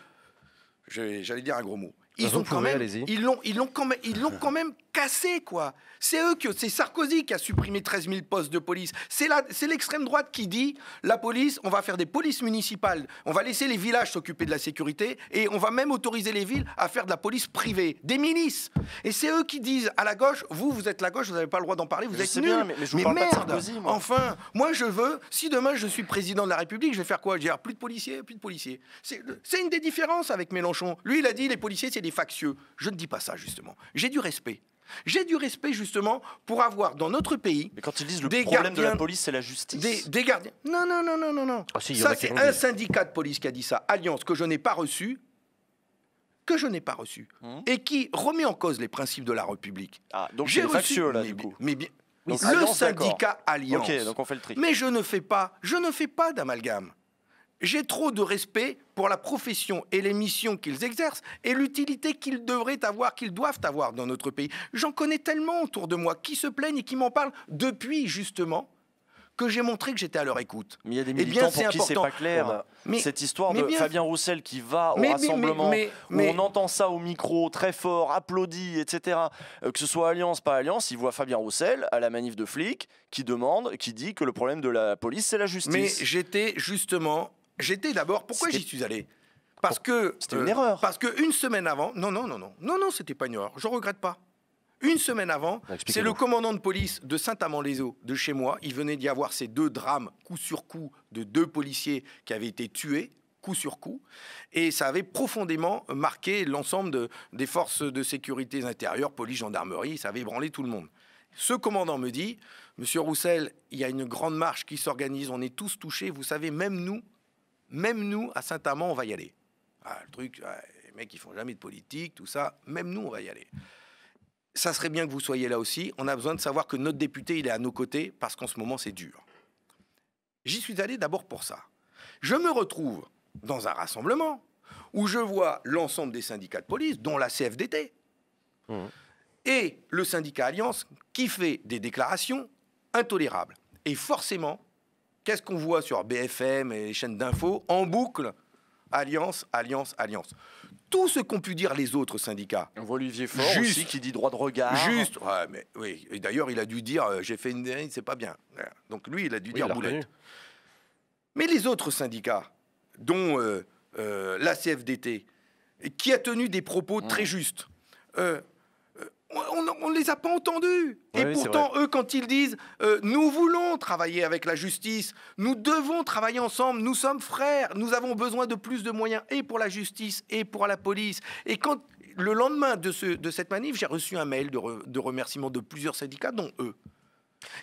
j'allais dire un gros mot ils ont quand même, ils l'ont, ils l'ont quand même, ils l'ont quand même cassé, quoi. C'est eux qui, c'est Sarkozy qui a supprimé 13 000 postes de police. C'est l'extrême droite qui dit la police, on va faire des polices municipales, on va laisser les villages s'occuper de la sécurité et on va même autoriser les villes à faire de la police privée, des milices. Et c'est eux qui disent à la gauche, vous, vous êtes la gauche, vous n'avez pas le droit d'en parler, vous êtes Bien, mais, je merde, pas de Sarkozy, enfin, moi je veux, si demain je suis président de la République, je vais faire quoi Je vais dire plus de policiers, plus de policiers. C'est une des différences avec Mélenchon. Lui, il a dit les policiers, c'est des factieux. Je ne dis pas ça justement. J'ai du respect. J'ai du respect justement pour avoir dans notre pays. Mais quand ils disent le problème de la police, c'est la justice. Des, gardiens. Non, non, non, non, non, non. Ah, ça, c'est un syndicat de police qui a dit ça, Alliance, que je n'ai pas reçu, que je n'ai pas reçu, hmm. et qui remet en cause les principes de la République. Ah, donc j'ai reçu. là, mais, le syndicat Alliance. donc on fait le tri. Mais je ne fais pas, je ne fais pas d'amalgame. J'ai trop de respect pour la profession et les missions qu'ils exercent et l'utilité qu'ils devraient avoir, qu'ils doivent avoir dans notre pays. J'en connais tellement autour de moi qui se plaignent et qui m'en parlent depuis justement que j'ai montré que j'étais à leur écoute. Mais il y a des militants bien, pour qui c'est pas clair. Euh, mais, cette histoire de Fabien Roussel qui va au rassemblement, où on entend ça au micro très fort, applaudi, etc. Euh, que ce soit Alliance, pas Alliance, il voit Fabien Roussel à la manif de flics qui demande, qui dit que le problème de la police, c'est la justice. Mais j'étais justement J'étais d'abord. Pourquoi j'y suis allé Parce que. C'était une euh, erreur. Parce qu'une semaine avant. Non, non, non, non. Non, non, c'était pas une erreur. Je regrette pas. Une semaine avant, bah, c'est le commandant de police de Saint-Amand-les-Eaux, de chez moi. Il venait d'y avoir ces deux drames, coup sur coup, de deux policiers qui avaient été tués coup sur coup. Et ça avait profondément marqué l'ensemble de, des forces de sécurité intérieure, police, gendarmerie, ça avait ébranlé tout le monde. Ce commandant me dit, Monsieur Roussel, il y a une grande marche qui s'organise, on est tous touchés, vous savez, même nous, même nous, à Saint-Amand, on va y aller. Ah, le truc, ah, les mecs, ils font jamais de politique, tout ça. Même nous, on va y aller. Ça serait bien que vous soyez là aussi. On a besoin de savoir que notre député, il est à nos côtés parce qu'en ce moment, c'est dur. J'y suis allé d'abord pour ça. Je me retrouve dans un rassemblement où je vois l'ensemble des syndicats de police, dont la CFDT, mmh. et le syndicat Alliance qui fait des déclarations intolérables. Et forcément, Qu'est-ce qu'on voit sur BFM et les chaînes d'infos en boucle Alliance, alliance, alliance. Tout ce qu'ont pu dire les autres syndicats. On voit Olivier Faure qui dit droit de regard. Juste, mais oui. Et d'ailleurs, il a dû dire euh, j'ai fait une dérive, c'est pas bien. Donc lui, il a dû dire boulette. Mais les autres syndicats, dont euh, euh, la CFDT, qui a tenu des propos mmh. très justes, on ne les a pas entendus. et pourtant, eux, quand ils disent euh, nous voulons travailler avec la justice, nous devons travailler ensemble, nous sommes frères, nous avons besoin de plus de moyens et pour la justice et pour la police. Et quand le lendemain de, cette manif, j'ai reçu un mail de, remerciement de plusieurs syndicats, dont eux.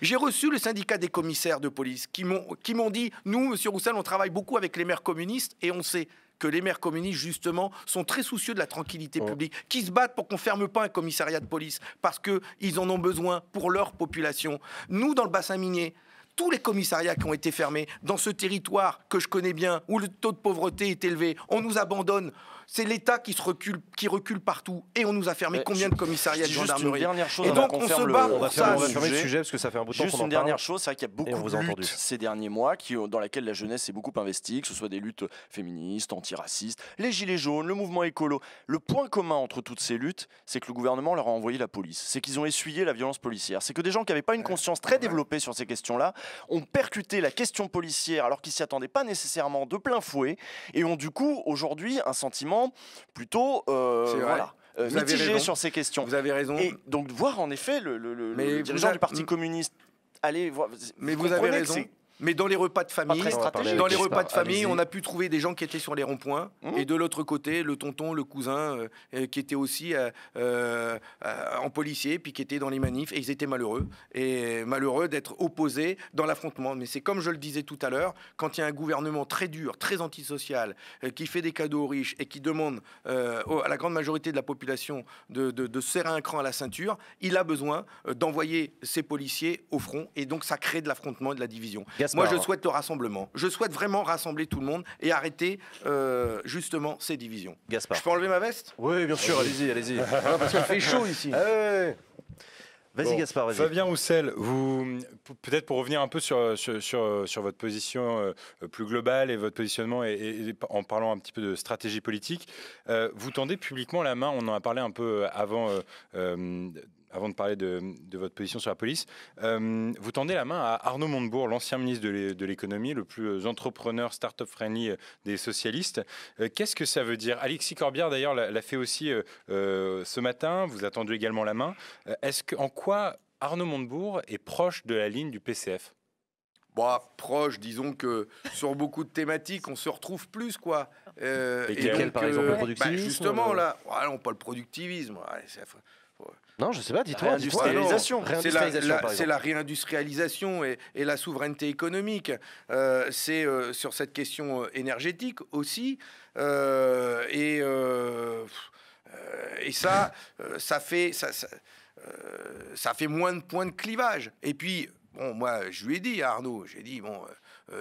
J'ai reçu le syndicat des commissaires de police qui m'ont dit Nous, monsieur Roussel, on travaille beaucoup avec les maires communistes et on sait... » que les maires communistes, justement, sont très soucieux de la tranquillité publique, qui se battent pour qu'on ferme pas un commissariat de police, parce qu'ils en ont besoin pour leur population. Nous, dans le bassin minier, tous les commissariats qui ont été fermés, dans ce territoire que je connais bien, où le taux de pauvreté est élevé, on nous abandonne c'est l'État qui se recule, qui recule partout. Et on nous a fermé euh, combien de commissariats de gendarmerie chose, Et donc on, se bat on Le sujet parce que ça fait un bout de temps Juste une dernière chose, c'est vrai qu'il y a beaucoup de luttes ces derniers mois qui, euh, dans laquelle la jeunesse s'est beaucoup investie, que ce soit des luttes féministes, antiracistes, les gilets jaunes, le mouvement écolo. Le point commun entre toutes ces luttes, c'est que le gouvernement leur a envoyé la police. C'est qu'ils ont essuyé la violence policière. C'est que des gens qui n'avaient pas une conscience très développée sur ces questions-là ont percuté la question policière alors qu'ils s'y attendaient pas nécessairement de plein fouet et ont du coup aujourd'hui un sentiment plutôt euh, voilà, euh, mitigé sur ces questions. Vous avez raison. Et donc voir en effet le, dirigeant du Parti communiste Allez, mais vous, vous avez raison. Mais dans les repas de famille, dans les repas de famille, on a pu trouver des gens qui étaient sur les ronds-points mmh. et de l'autre côté, le tonton, le cousin, euh, euh, qui était aussi euh, en policier, puis qui était dans les manifs et ils étaient malheureux et malheureux d'être opposés dans l'affrontement. Mais c'est comme je le disais tout à l'heure, quand il y a un gouvernement très dur, très antisocial, qui fait des cadeaux aux riches et qui demande à la grande majorité de la population de, de serrer un cran à la ceinture, il a besoin d'envoyer ses policiers au front et donc ça crée de l'affrontement et de la division. Moi, je souhaite le rassemblement. Je souhaite vraiment rassembler tout le monde et arrêter euh, justement ces divisions. Gaspard. Je peux enlever ma veste Oui, bien sûr, allez-y, allez-y. parce qu'il fait chaud ici. Ah, vas-y Gaspard, vas-y. Fabien Roussel, vous peut-être pour revenir un peu sur, votre position euh, plus globale et votre positionnement en parlant un petit peu de stratégie politique, euh, vous tendez publiquement la main, on en a parlé un peu avant avant de parler de, votre position sur la police, euh, vous tendez la main à Arnaud Montebourg, l'ancien ministre de l'économie, le plus euh, entrepreneur start-up friendly euh, des socialistes. Qu'est-ce que ça veut dire Alexis Corbière, d'ailleurs, l'a fait aussi ce matin. Vous tendu également la main. Est-ce que, en quoi Arnaud Montebourg est proche de la ligne du PCF bah, proche, disons que sur beaucoup de thématiques, on se retrouve plus, quoi. et, et quel, par exemple, le productivisme bah, Justement, là, ah on pas le productivisme. Non, je sais pas, dis-toi. C'est la, réindustrialisation et, la souveraineté économique. Euh, c'est euh, sur cette question euh, énergétique aussi. et, et ça, ça fait... Ça, fait moins de points de clivage. Et puis, bon, moi, je lui ai dit à Arnaud, j'ai dit, bon,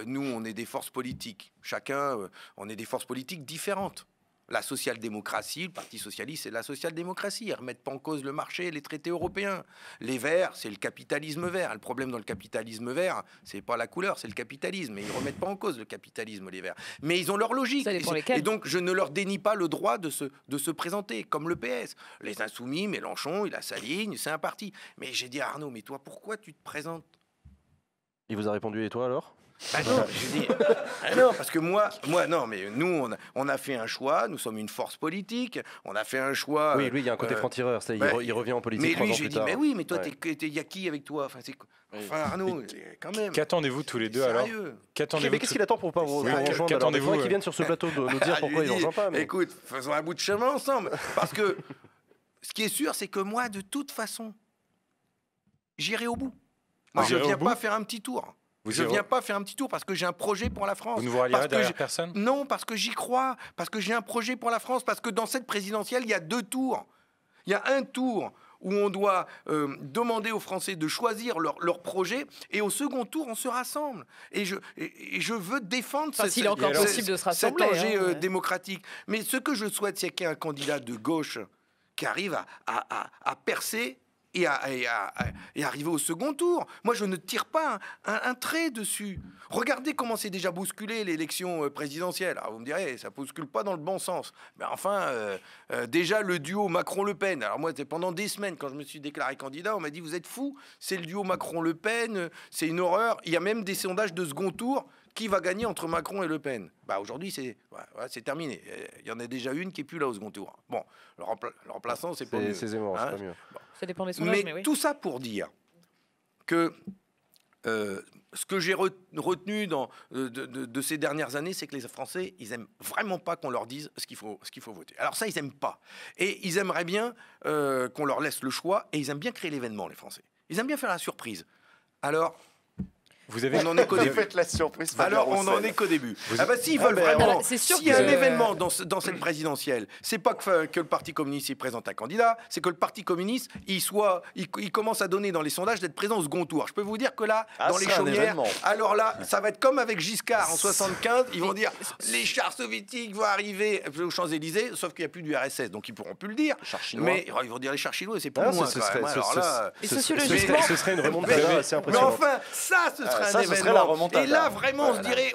nous, on est des forces politiques. Chacun, on est des forces politiques différentes la social-démocratie, le Parti socialiste, c'est la social-démocratie. Ils remettent pas en cause le marché, les traités européens. Les verts, c'est le capitalisme vert. Le problème dans le capitalisme vert, c'est pas la couleur, c'est le capitalisme. Et ils remettent pas en cause le capitalisme, les verts. Mais ils ont leur logique. Et, donc, je ne leur dénie pas le droit de se, de se présenter, comme le PS. Les Insoumis, Mélenchon, il a sa ligne, c'est un parti. Mais j'ai dit à Arnaud, mais toi, pourquoi tu te présentes Il vous a répondu, et toi alors bah non, je dis, ah non, parce que moi, moi, non, mais nous, on a, fait un choix, nous sommes une force politique, on a fait un choix. Oui, lui, il y a un côté euh, franc-tireur, bah, il, revient en politique. Mais lui, je mais oui, mais toi, il y a qui avec toi Enfin, Arnaud, quand même. Qu'attendez-vous tous les deux alors Qu'attendez-vous Mais qu'est-ce qu'il attend pour pas vous Qu'attendez-vous euh, qu'il vienne sur ce plateau de nous dire ah, pourquoi il ne pas Écoute, faisons un bout de chemin ensemble, parce que ce qui est sûr, c'est que moi, de toute façon, j'irai au bout. Moi, ah, je ne viens pas faire un petit tour je ne viens pas faire un petit tour parce que j'ai un projet pour la France. Vous ne vous rallierez derrière personne Non, parce que j'y crois, parce que j'ai un projet pour la France, parce que dans cette présidentielle, il y a deux tours. Il y a un tour où on doit euh, demander aux Français de choisir leur, projet, et au second tour, on se rassemble. Et je, je veux défendre enfin, encore possible de se rassembler, cet enjeu hein, euh, démocratique. Mais ce que je souhaite, c'est qu'il y ait un candidat de gauche qui arrive à, à percer et, à, arriver au second tour. Moi, je ne tire pas un, trait dessus. Regardez comment c'est déjà bousculé l'élection euh, présidentielle. Ah, vous me direz, ça bouscule pas dans le bon sens. Mais enfin, euh, euh, déjà le duo Macron-Le Pen. Alors moi, c'est pendant des semaines, quand je me suis déclaré candidat, on m'a dit, vous êtes fou, c'est le duo Macron-Le Pen, c'est une horreur. Il y a même des sondages de second tour qui va gagner entre Macron et Le Pen bah, Aujourd'hui, c'est terminé. Il y en a déjà une qui est plus là au second tour. Bon, le, remplaçant, c'est pas mieux. C'est hein pas mieux dépend mais, tout ça pour dire que euh, ce que j'ai retenu dans, euh, de, ces dernières années, c'est que les Français, ils aiment vraiment pas qu'on leur dise ce qu'il faut, ce qu'il faut voter. Alors ça, ils aiment pas. Et ils aimeraient bien euh, qu'on leur laisse le choix. Et ils aiment bien créer l'événement, les Français. Ils aiment bien faire la surprise. Alors, vous avez... On la surprise. Alors, on en est qu'au début. Ah bah s'ils ah veulent bah, vraiment... S'il y a un événement dans, cette présidentielle, c'est pas que, le Parti communiste y présente un candidat, c'est que le Parti communiste, il, soit, il, commence à donner dans les sondages d'être présent au second tour. Je peux vous dire que là, ah, dans les chaumières, alors là, ça va être comme avec Giscard en 75, ils vont dire les chars soviétiques vont arriver aux Champs-Élysées, sauf qu'il n'y a plus du RSS, donc ils pourront plus le dire. Mais oh, ils vont dire les chars chinois, c'est ah pour moi. Ce, ce, serait une remontée assez impressionnante. Mais enfin, ça, ce serait et là, vraiment, on se dirait,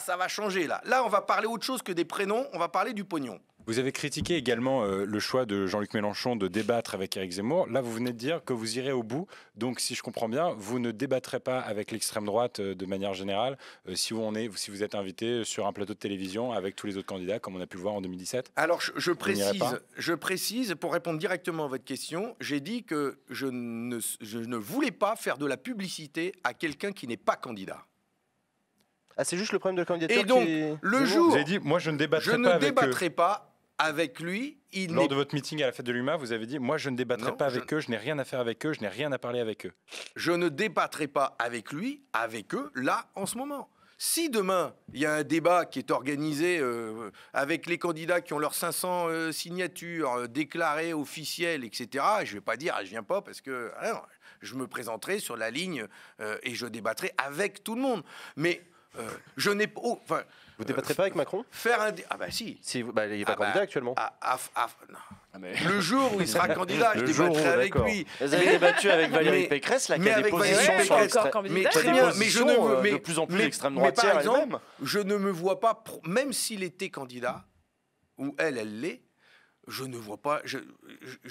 ça va changer là. Là, on va parler autre chose que des prénoms, on va parler du pognon. Vous avez critiqué également euh, le choix de Jean-Luc Mélenchon de débattre avec Éric Zemmour. Là, vous venez de dire que vous irez au bout. Donc, si je comprends bien, vous ne débattrez pas avec l'extrême droite euh, de manière générale euh, si, vous on est, si vous êtes invité sur un plateau de télévision avec tous les autres candidats, comme on a pu le voir en 2017 Alors, je, précise, je précise, pour répondre directement à votre question, j'ai dit que je ne, voulais pas faire de la publicité à quelqu'un qui n'est pas candidat. Ah, c'est juste le problème de candidature. Et donc, le jour. Vous avez dit, moi, je ne débattrai je pas. Je ne avec débattrai pas avec lui. Il Lors de votre meeting à la fête de l'UMA, vous avez dit Moi, je ne débattrai pas avec eux, je n'ai rien à faire avec eux, je n'ai rien à parler avec eux. Je ne débattrai pas avec lui, avec eux, là, en ce moment. Si demain, il y a un débat qui est organisé euh, avec les candidats qui ont leurs 500 euh, signatures euh, déclarées, officielles, etc., je ne vais pas dire Je ah, Je viens pas parce que. Ah je me présenterai sur la ligne et je débattrai avec tout le monde. Mais je n'ai pas. Oh, vous débattrez pas euh, avec Macron Faire un. Ah bah si. si bah, il n'est pas ah candidat bah, actuellement. Ah, Le jour où il sera candidat, je débattrai avec lui. Vous avez débattu avec Valérie Pécresse, la qui mais a des positions mais très bien, mais je ne euh, mais, de plus en plus d'extrême droite. par je ne me vois pas, même s'il était candidat, ou elle, elle l'est, je ne vois pas, je,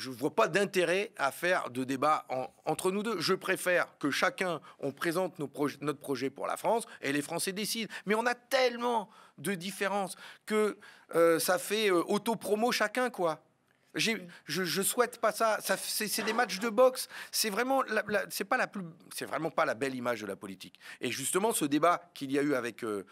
vois pas d'intérêt à faire de débat entre nous deux. Je préfère que chacun, on présente nos notre projet pour la France et les Français décident. Mais on a tellement de différences que euh, ça fait euh, autopromo chacun, quoi. Je, je souhaite pas ça. ça c'est des matchs de boxe. C'est vraiment, c'est pas la plus, c'est vraiment pas la belle image de la politique. Et justement, ce débat qu'il y a eu avec euh,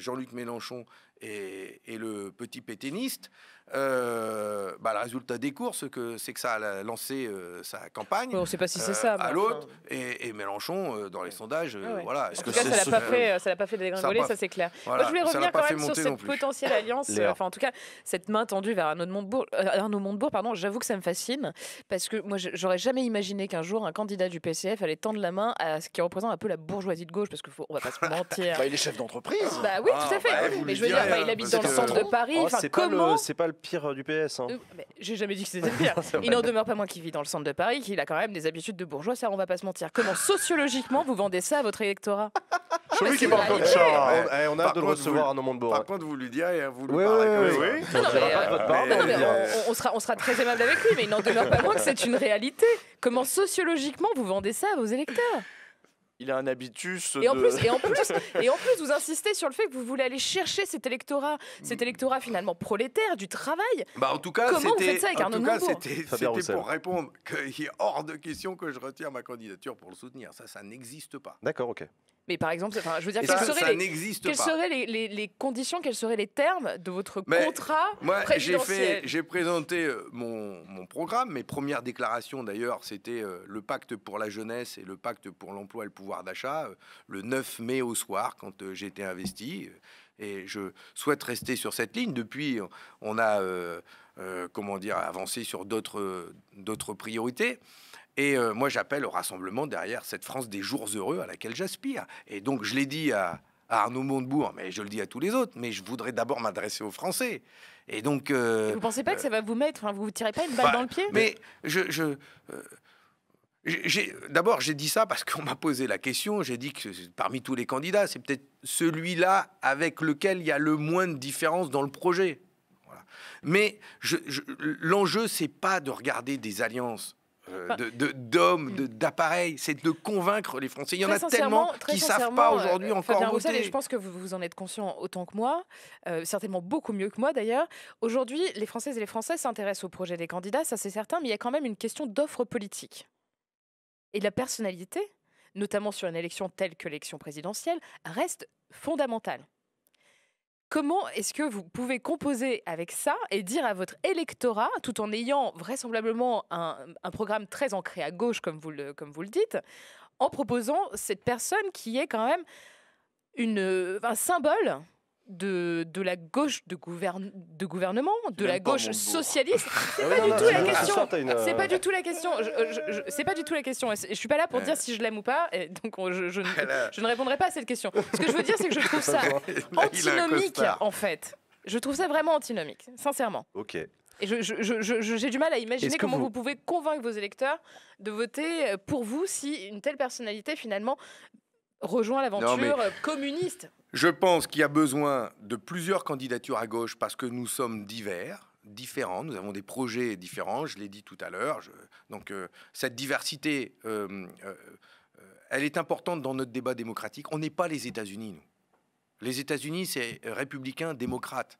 Jean-Luc Mélenchon et, et, le petit pétainiste, euh, bah, le résultat des courses, c'est que ça a lancé euh, sa campagne. on ne sait pas si c'est euh, ça. à l'autre. Et, Mélenchon, dans les sondages, voilà. En tout cas, ça ne l'a pas fait, ça l'a pas fait dégringoler, ça, c'est clair. je voulais revenir quand même sur cette potentielle alliance, enfin, en tout cas, cette main tendue vers Arnaud Montebourg. pardon, j'avoue que ça me fascine parce que moi, j'aurais jamais imaginé qu'un jour un candidat du PCF allait tendre la main à ce qui représente un peu la bourgeoisie de gauche, parce qu'on ne va pas se mentir. Bah, il est chef d'entreprise. Bah oui, tout à ah, fait. Bah, mais je veux dire, bah, il hein, habite dans le centre de oh, Paris. Oh, comment c'est pas le pire euh, du PS. Hein. Euh, j'ai jamais dit que c'était pire. Il n'en demeure pas moins qu'il vit dans le centre de Paris, qu'il a quand même des habitudes de bourgeois, ça on va pas se mentir. Comment sociologiquement vous vendez ça à votre électorat lui qui parle comme ça. On a hâte de le recevoir à moment de Par contre, vous lui direz, hein, vous lui parlez on, sera, on sera très aimable avec lui, mais il n'en demeure pas moins que c'est une réalité. Comment sociologiquement vous vendez ça à vos électeurs il a un habitus. Et, en plus, et, en plus, et en plus, vous insistez sur le fait que vous voulez aller chercher cet électorat, cet électorat finalement prolétaire du travail. Bah en tout cas, comment vous faites ça avec C'était pour répondre qu'il est hors de question que je retire ma candidature pour le soutenir. Ça, ça n'existe pas. D'accord, ok. Mais par exemple, je veux dire, quelles, seraient, les, quelles seraient, les, conditions, quels seraient les termes de votre contrat moi, présidentiel J'ai présenté euh, mon, programme, mes premières déclarations d'ailleurs, c'était euh, le pacte pour la jeunesse et le pacte pour l'emploi et le pouvoir d'achat, euh, le 9 mai au soir, quand j'étais investi. Et je souhaite rester sur cette ligne. Depuis, on a, comment dire, avancé sur d'autres priorités. Et euh, moi, j'appelle au rassemblement derrière cette France des jours heureux à laquelle j'aspire. Et donc, je l'ai dit à, Arnaud Montebourg, mais je le dis à tous les autres, mais je voudrais d'abord m'adresser aux Français. Et donc. Euh, vous ne pensez pas que ça va vous mettre, vous vous tirez pas une balle bah, dans le pied Mais je. Euh, d'abord, j'ai dit ça parce qu'on m'a posé la question. J'ai dit que parmi tous les candidats, c'est peut-être celui-là avec lequel il y a le moins de différence dans le projet. Mais l'enjeu, c'est pas de regarder des alliances. Euh, d'hommes, de, hmm. d'appareils, c'est de convaincre les Français. Il y en a tellement qui ne savent pas aujourd'hui euh, encore voter. je pense que vous, vous en êtes conscient autant que moi, euh, certainement beaucoup mieux que moi d'ailleurs. Aujourd'hui, les Françaises et les Français s'intéressent au projet des candidats, ça c'est certain, mais il y a quand même une question d'offre politique et la personnalité, notamment sur une élection telle que l'élection présidentielle, reste fondamentale. Comment est-ce que vous pouvez composer avec ça et dire à votre électorat, tout en ayant vraisemblablement un, programme très ancré à gauche, comme vous le, comme vous le dites, en proposant cette personne qui est quand même une, euh, un symbole de, la gauche de, de gouvernement, de la gauche socialiste. C'est pas, du tout la question. C'est pas du tout la question. C'est pas du tout la question. Je suis pas là pour dire si je l'aime ou pas. donc ah je, ne répondrai pas à cette question. Ce que je veux dire, c'est que je trouve ça antinomique en fait. Je trouve ça vraiment antinomique, sincèrement. Ok. Et j'ai du mal à imaginer comment vous... pouvez convaincre vos électeurs de voter euh, pour vous si une telle personnalité finalement rejoint l'aventure euh, communiste. Je pense qu'il y a besoin de plusieurs candidatures à gauche parce que nous sommes divers, différents, nous avons des projets différents, je l'ai dit tout à l'heure. Donc euh, cette diversité, euh, euh, elle est importante dans notre débat démocratique. On n'est pas les États-Unis, nous. Les États-Unis, c'est républicains, démocrates.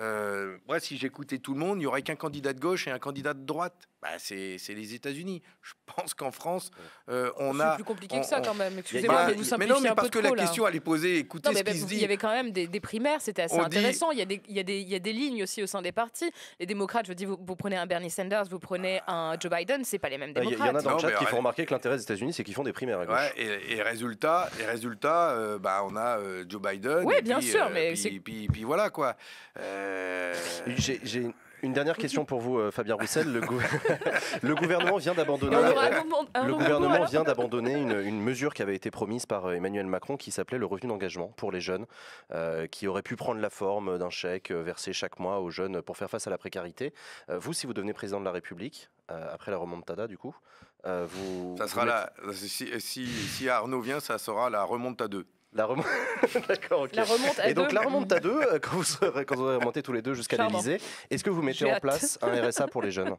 moi, si j'écoutais tout le monde, il n'y aurait qu'un candidat de gauche et un candidat de droite. Bah, c'est les États-Unis. Je pense qu'en France, euh, on a. C'est plus compliqué que ça quand même. Excusez-moi, bah, nous Mais non, mais parce que la question, à les poser, Écoutez ce Il y avait quand même des, primaires, c'était assez intéressant. Il, y a des, lignes aussi au sein des partis. Les démocrates, je dis, vous, vous prenez un Bernie Sanders, vous prenez ah. un Joe Biden, c'est pas les mêmes démocrates. Il y, en a dans le chat qui font remarquer que l'intérêt des États-Unis, c'est qu'ils font des primaires. À ouais, et, résultat, résultat euh, bah, on a euh, Joe Biden. Oui, bien sûr, mais. Puis, puis, voilà quoi. J'ai une dernière question pour vous, euh, Fabien Roussel. Le, gouvernement vient d'abandonner. Euh, le gouvernement vient d'abandonner une, mesure qui avait été promise par euh, Emmanuel Macron, qui s'appelait le revenu d'engagement pour les jeunes, qui aurait pu prendre la forme d'un chèque versé chaque mois aux jeunes pour faire face à la précarité. vous, si vous devenez président de la République, après la remontada, du coup, vous. Ça sera si, si, Arnaud vient, ça sera la remontada 2. La remonte. à Et donc deux. la remonte à deux, euh, quand vous, quand aurez remonté tous les deux jusqu'à l'Elysée, est-ce que vous mettez en place un RSA pour les jeunes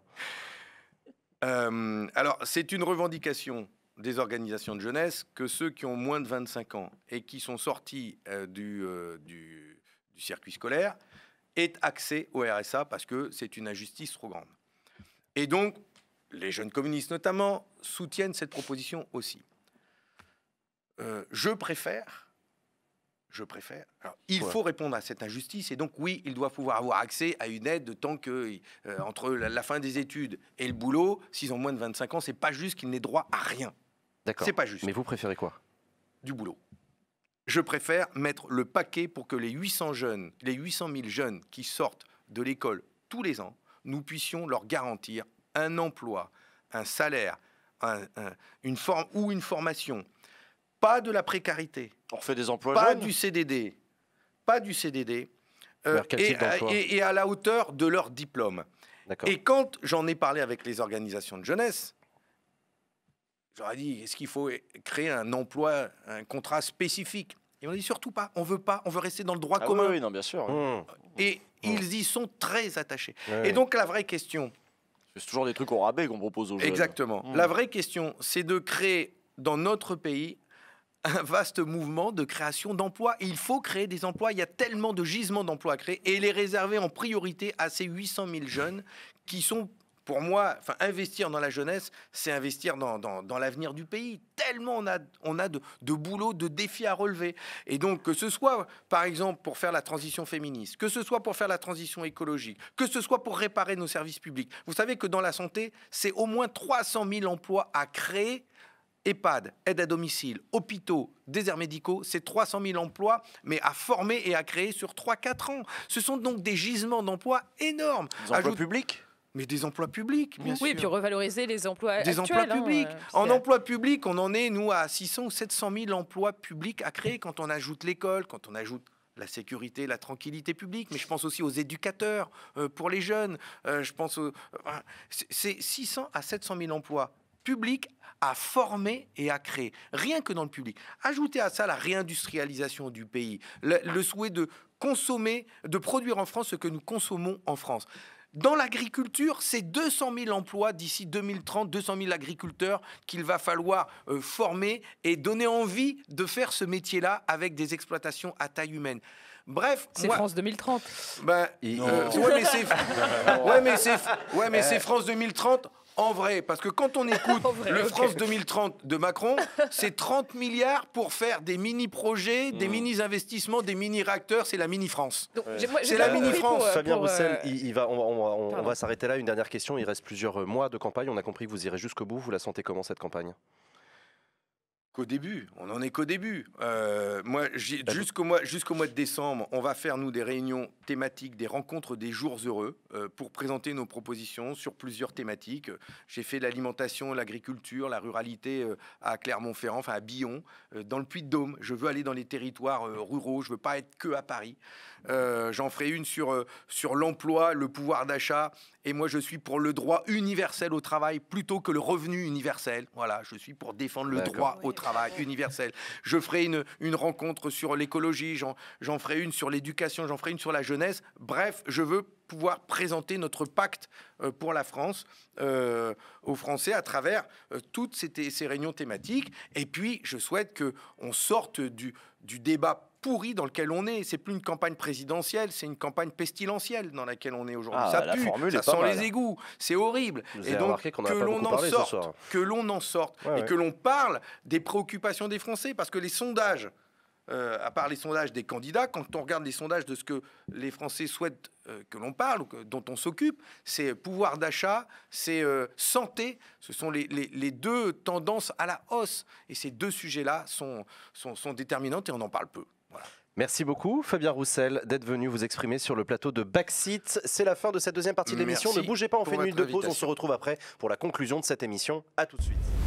euh, alors, c'est une revendication des organisations de jeunesse que ceux qui ont moins de 25 ans et qui sont sortis euh, du, du, circuit scolaire aient accès au RSA parce que c'est une injustice trop grande. Et donc, les jeunes communistes notamment soutiennent cette proposition aussi. je préfère je préfère. il faut répondre à cette injustice et donc oui, il doit pouvoir avoir accès à une aide tant que euh, entre la, fin des études et le boulot, s'ils ont moins de 25 ans, c'est pas juste qu'ils n'aient droit à rien. D'accord. C'est pas juste. Mais vous préférez quoi Du boulot. Je préfère mettre le paquet pour que les 800 jeunes, les 800 000 jeunes qui sortent de l'école tous les ans, nous puissions leur garantir un emploi, un salaire, une forme ou une formation pas de la précarité. On fait des emplois Pas du CDD. Pas du CDD. Euh, et, à la hauteur de leur diplôme. Et quand j'en ai parlé avec les organisations de jeunesse, j'aurais dit est-ce qu'il faut créer un emploi, un contrat spécifique Et on dit surtout pas, on veut pas, on veut rester dans le droit ah commun. non, bien sûr. Mmh. Et mmh. ils y sont très attachés. Et donc la vraie question. C'est toujours des trucs au rabais qu'on propose aux jeunes. Exactement. Mmh. La vraie question, c'est de créer dans notre pays un vaste mouvement de création d'emplois. Il faut créer des emplois. Il y a tellement de gisements d'emplois à créer et les réserver en priorité à ces 800 000 jeunes qui sont pour moi, enfin, investir dans la jeunesse, c'est investir dans, l'avenir du pays. Tellement on a, on a de, de, boulot, de défis à relever. Et donc, que ce soit, par exemple, pour faire la transition féministe, que ce soit pour faire la transition écologique, que ce soit pour réparer nos services publics. Vous savez que dans la santé, c'est au moins 300 000 emplois à créer EHPAD, aide à domicile, hôpitaux, déserts médicaux, c'est 300 000 emplois, mais à former et à créer sur 3-4 ans. Ce sont donc des gisements d'emplois énormes. Des emplois publics mais des emplois publics, bien oui, sûr. Oui, puis revaloriser les emplois Des hein, euh, emplois publics. en emploi public, on en est, nous, à 600 ou 700 000 emplois publics à créer quand on ajoute l'école, quand on ajoute la sécurité, la tranquillité publique, mais je pense aussi aux éducateurs euh, pour les jeunes. Euh, je pense aux... C'est 600 à 700 000 emplois public à former et à créer, rien que dans le public. Ajoutez à ça la réindustrialisation du pays, le, souhait de consommer, de produire en France ce que nous consommons en France. Dans l'agriculture, c'est 200 000 emplois d'ici 2030, 200 000 agriculteurs qu'il va falloir euh, former et donner envie de faire ce métier-là avec des exploitations à taille humaine. Bref, c'est France 2030. Ben, bah, euh, ouais, mais c'est ouais, France 2030 en vrai, parce que quand on écoute le France 2030 de Macron, c'est 30 milliards pour faire des mini-projets, des hmm. mini-investissements, des mini-réacteurs, c'est la mini-France. C'est la mini-France. Fabien Roussel, on, on va s'arrêter là. Une dernière question, il reste plusieurs mois de campagne, on a compris que vous irez jusqu'au bout, vous la sentez comment cette campagne qu'au début. On en est qu'au début. Euh, moi, jusqu'au mois, jusqu'au mois de décembre, on va faire nous des réunions thématiques, des rencontres des jours heureux euh, pour présenter nos propositions sur plusieurs thématiques. J'ai fait l'alimentation, l'agriculture, la ruralité euh, à Clermont-Ferrand, enfin à Billon, dans le Puy-de-Dôme. Je veux aller dans les territoires ruraux. Je veux pas être que à Paris. J'en ferai une sur sur l'emploi, le pouvoir d'achat. Et moi, je suis pour le droit universel au travail plutôt que le revenu universel. Voilà, je suis pour défendre le droit au travail universel. Je ferai une, une rencontre sur l'écologie, j'en ferai une sur l'éducation, j'en ferai une sur la jeunesse. Bref, je veux pouvoir présenter notre pacte euh, pour la France euh, aux Français à travers euh, toutes ces, réunions thématiques. Et puis, je souhaite qu'on sorte du, du débat pourri dans lequel on est. C'est plus une campagne présidentielle, c'est une campagne pestilentielle dans laquelle on est aujourd'hui. Ah, ça pue, ça sent les égouts, c'est horrible. et donc que l'on en sorte, que l'on en sorte, et que l'on parle des préoccupations des Français, parce que les sondages. Euh, à part les sondages des candidats, quand on regarde les sondages de ce que les Français souhaitent euh, que l'on parle ou dont on s'occupe, c'est pouvoir d'achat, c'est euh, santé. Ce sont les, deux tendances à la hausse. Et ces deux sujets-là sont, sont, sont déterminantes et on en parle peu. Merci beaucoup, Fabien Roussel, d'être venu vous exprimer sur le plateau de Backseat. C'est la fin de cette deuxième partie de l'émission. Ne bougez pas, on fait une minute de pause. On se retrouve après pour la conclusion de cette émission. À tout de suite.